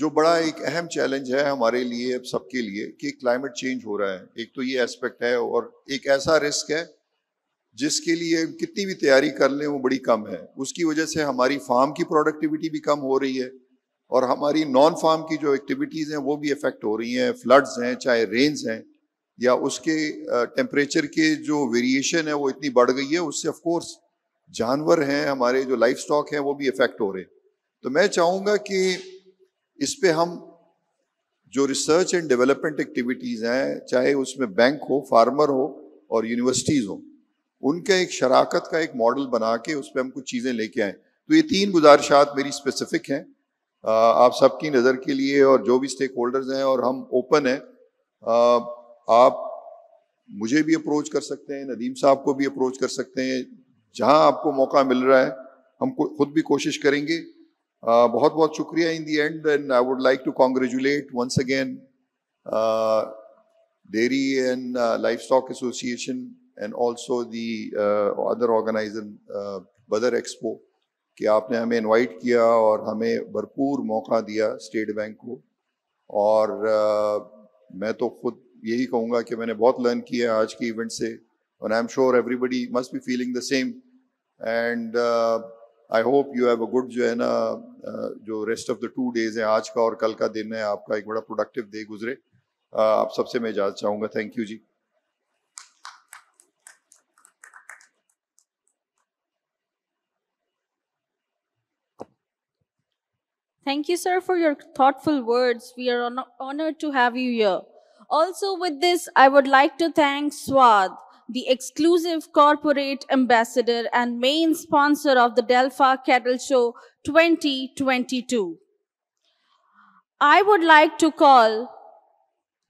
जो बड़ा एक अहम चैलेंज है हमारे लिए अब सबके लिए कि क्लाइमेट चेंज हो रहा है एक तो ये एस्पेक्ट है और एक ऐसा रिस्क है जिसके लिए कितनी भी तैयारी कर लें वो बड़ी कम है उसकी वजह से हमारी फार्म की प्रोडक्टिविटी भी कम हो रही है और हमारी नॉन फार्म की जो एक्टिविटीज़ हैं वो भी इफ़ेक्ट हो रही हैं फ्लड्स हैं चाहे रेन्स हैं या उसके टेम्परेचर के जो वेरिएशन है वो इतनी बढ़ गई है उससे ऑफकोर्स जानवर हैं हमारे जो लाइफ स्टॉक हैं वो भी इफ़ेक्ट हो रहे हैं तो मैं चाहूँगा कि इस पर हम जो रिसर्च एंड डेवलपमेंट एक्टिविटीज़ हैं चाहे उसमें बैंक हो फार्मर हो और यूनिवर्सिटीज़ हों उनके एक शराकत का एक मॉडल बना के उस पर हम कुछ चीज़ें लेके आए तो ये तीन गुजारिशात मेरी स्पेसिफिक हैं आप सबकी नज़र के लिए और जो भी स्टेक होल्डर्स हैं और हम ओपन हैं आप मुझे भी अप्रोच कर सकते हैं नदीम साहब को भी अप्रोच कर सकते हैं जहां आपको मौका मिल रहा है हम खुद भी कोशिश करेंगे आ, बहुत बहुत शुक्रिया in the end and I would like to congratulate once again dairy and livestock association and also the other organizer बदर एक्सपो कि आपने हमें इनवाइट किया और हमें भरपूर मौका दिया स्टेट बैंक को और uh, मैं तो खुद यही कहूँगा कि मैंने बहुत लर्न किया है आज के इवेंट से और I am sure everybody must be feeling the same and I hope you have a good जो है ना uh, जो rest of the two days है आज का और कल का दिन है आपका एक बड़ा प्रोडक्टिव डे गुजरे uh, आप सबसे मैं इजाज़त चाहूँगा थैंक यू जी Thank you, sir, for your thoughtful words. We are on honored to have you here. Also, with this, I would like to thank SWAD, the exclusive corporate ambassador and main sponsor of the Delphi Cattle Show 2022. I would like to call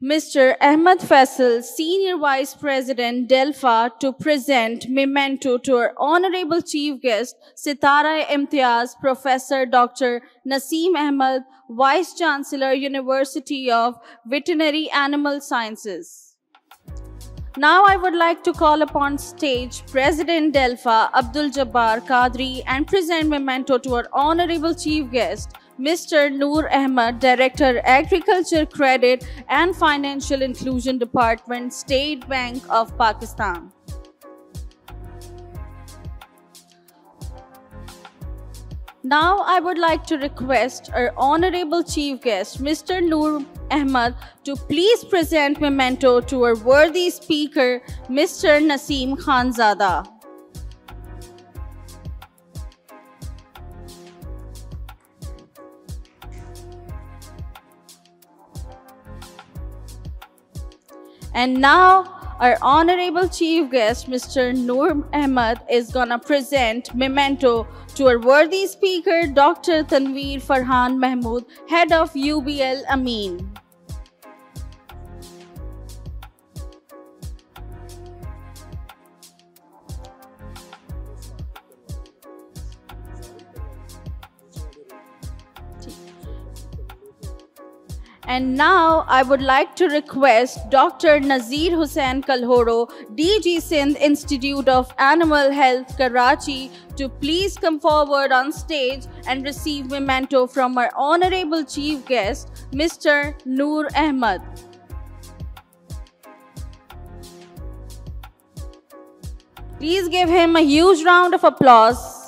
Mr. Ahmed Faisal, Senior Vice President Delfa, to present memento to our honorable chief guest, Sitara Imtiaz, Professor Dr. Nasim Ahmed, Vice Chancellor, University of Veterinary Animal Sciences. Now I would like to call upon stage President Delfa, Abdul Jabbar Kadri, and present memento to our honorable chief guest, Mr. Noor Ahmed, Director, Agriculture Credit and Financial Inclusion Department, State Bank of Pakistan. Now I would like to request our honorable chief guest, Mr. Noor Ahmed, to please present memento to our worthy speaker, Mr. Naseem Khanzada. And now our honorable chief guest, Mr. Noor Ahmed, is gonna present Memento to our worthy speaker, Dr. Tanveer Farhan Mahmood, head of UBL Amin. And now I would like to request Dr. Nazir Hussain Kalhoro, DG Sindh Institute of Animal Health, Karachi, to please come forward on stage and receive memento from our honorable chief guest, Mr. Noor Ahmad. Please give him a huge round of applause.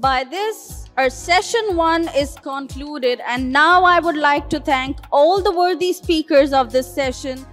by this, our session one is concluded. And now I would like to thank all the worthy speakers of this session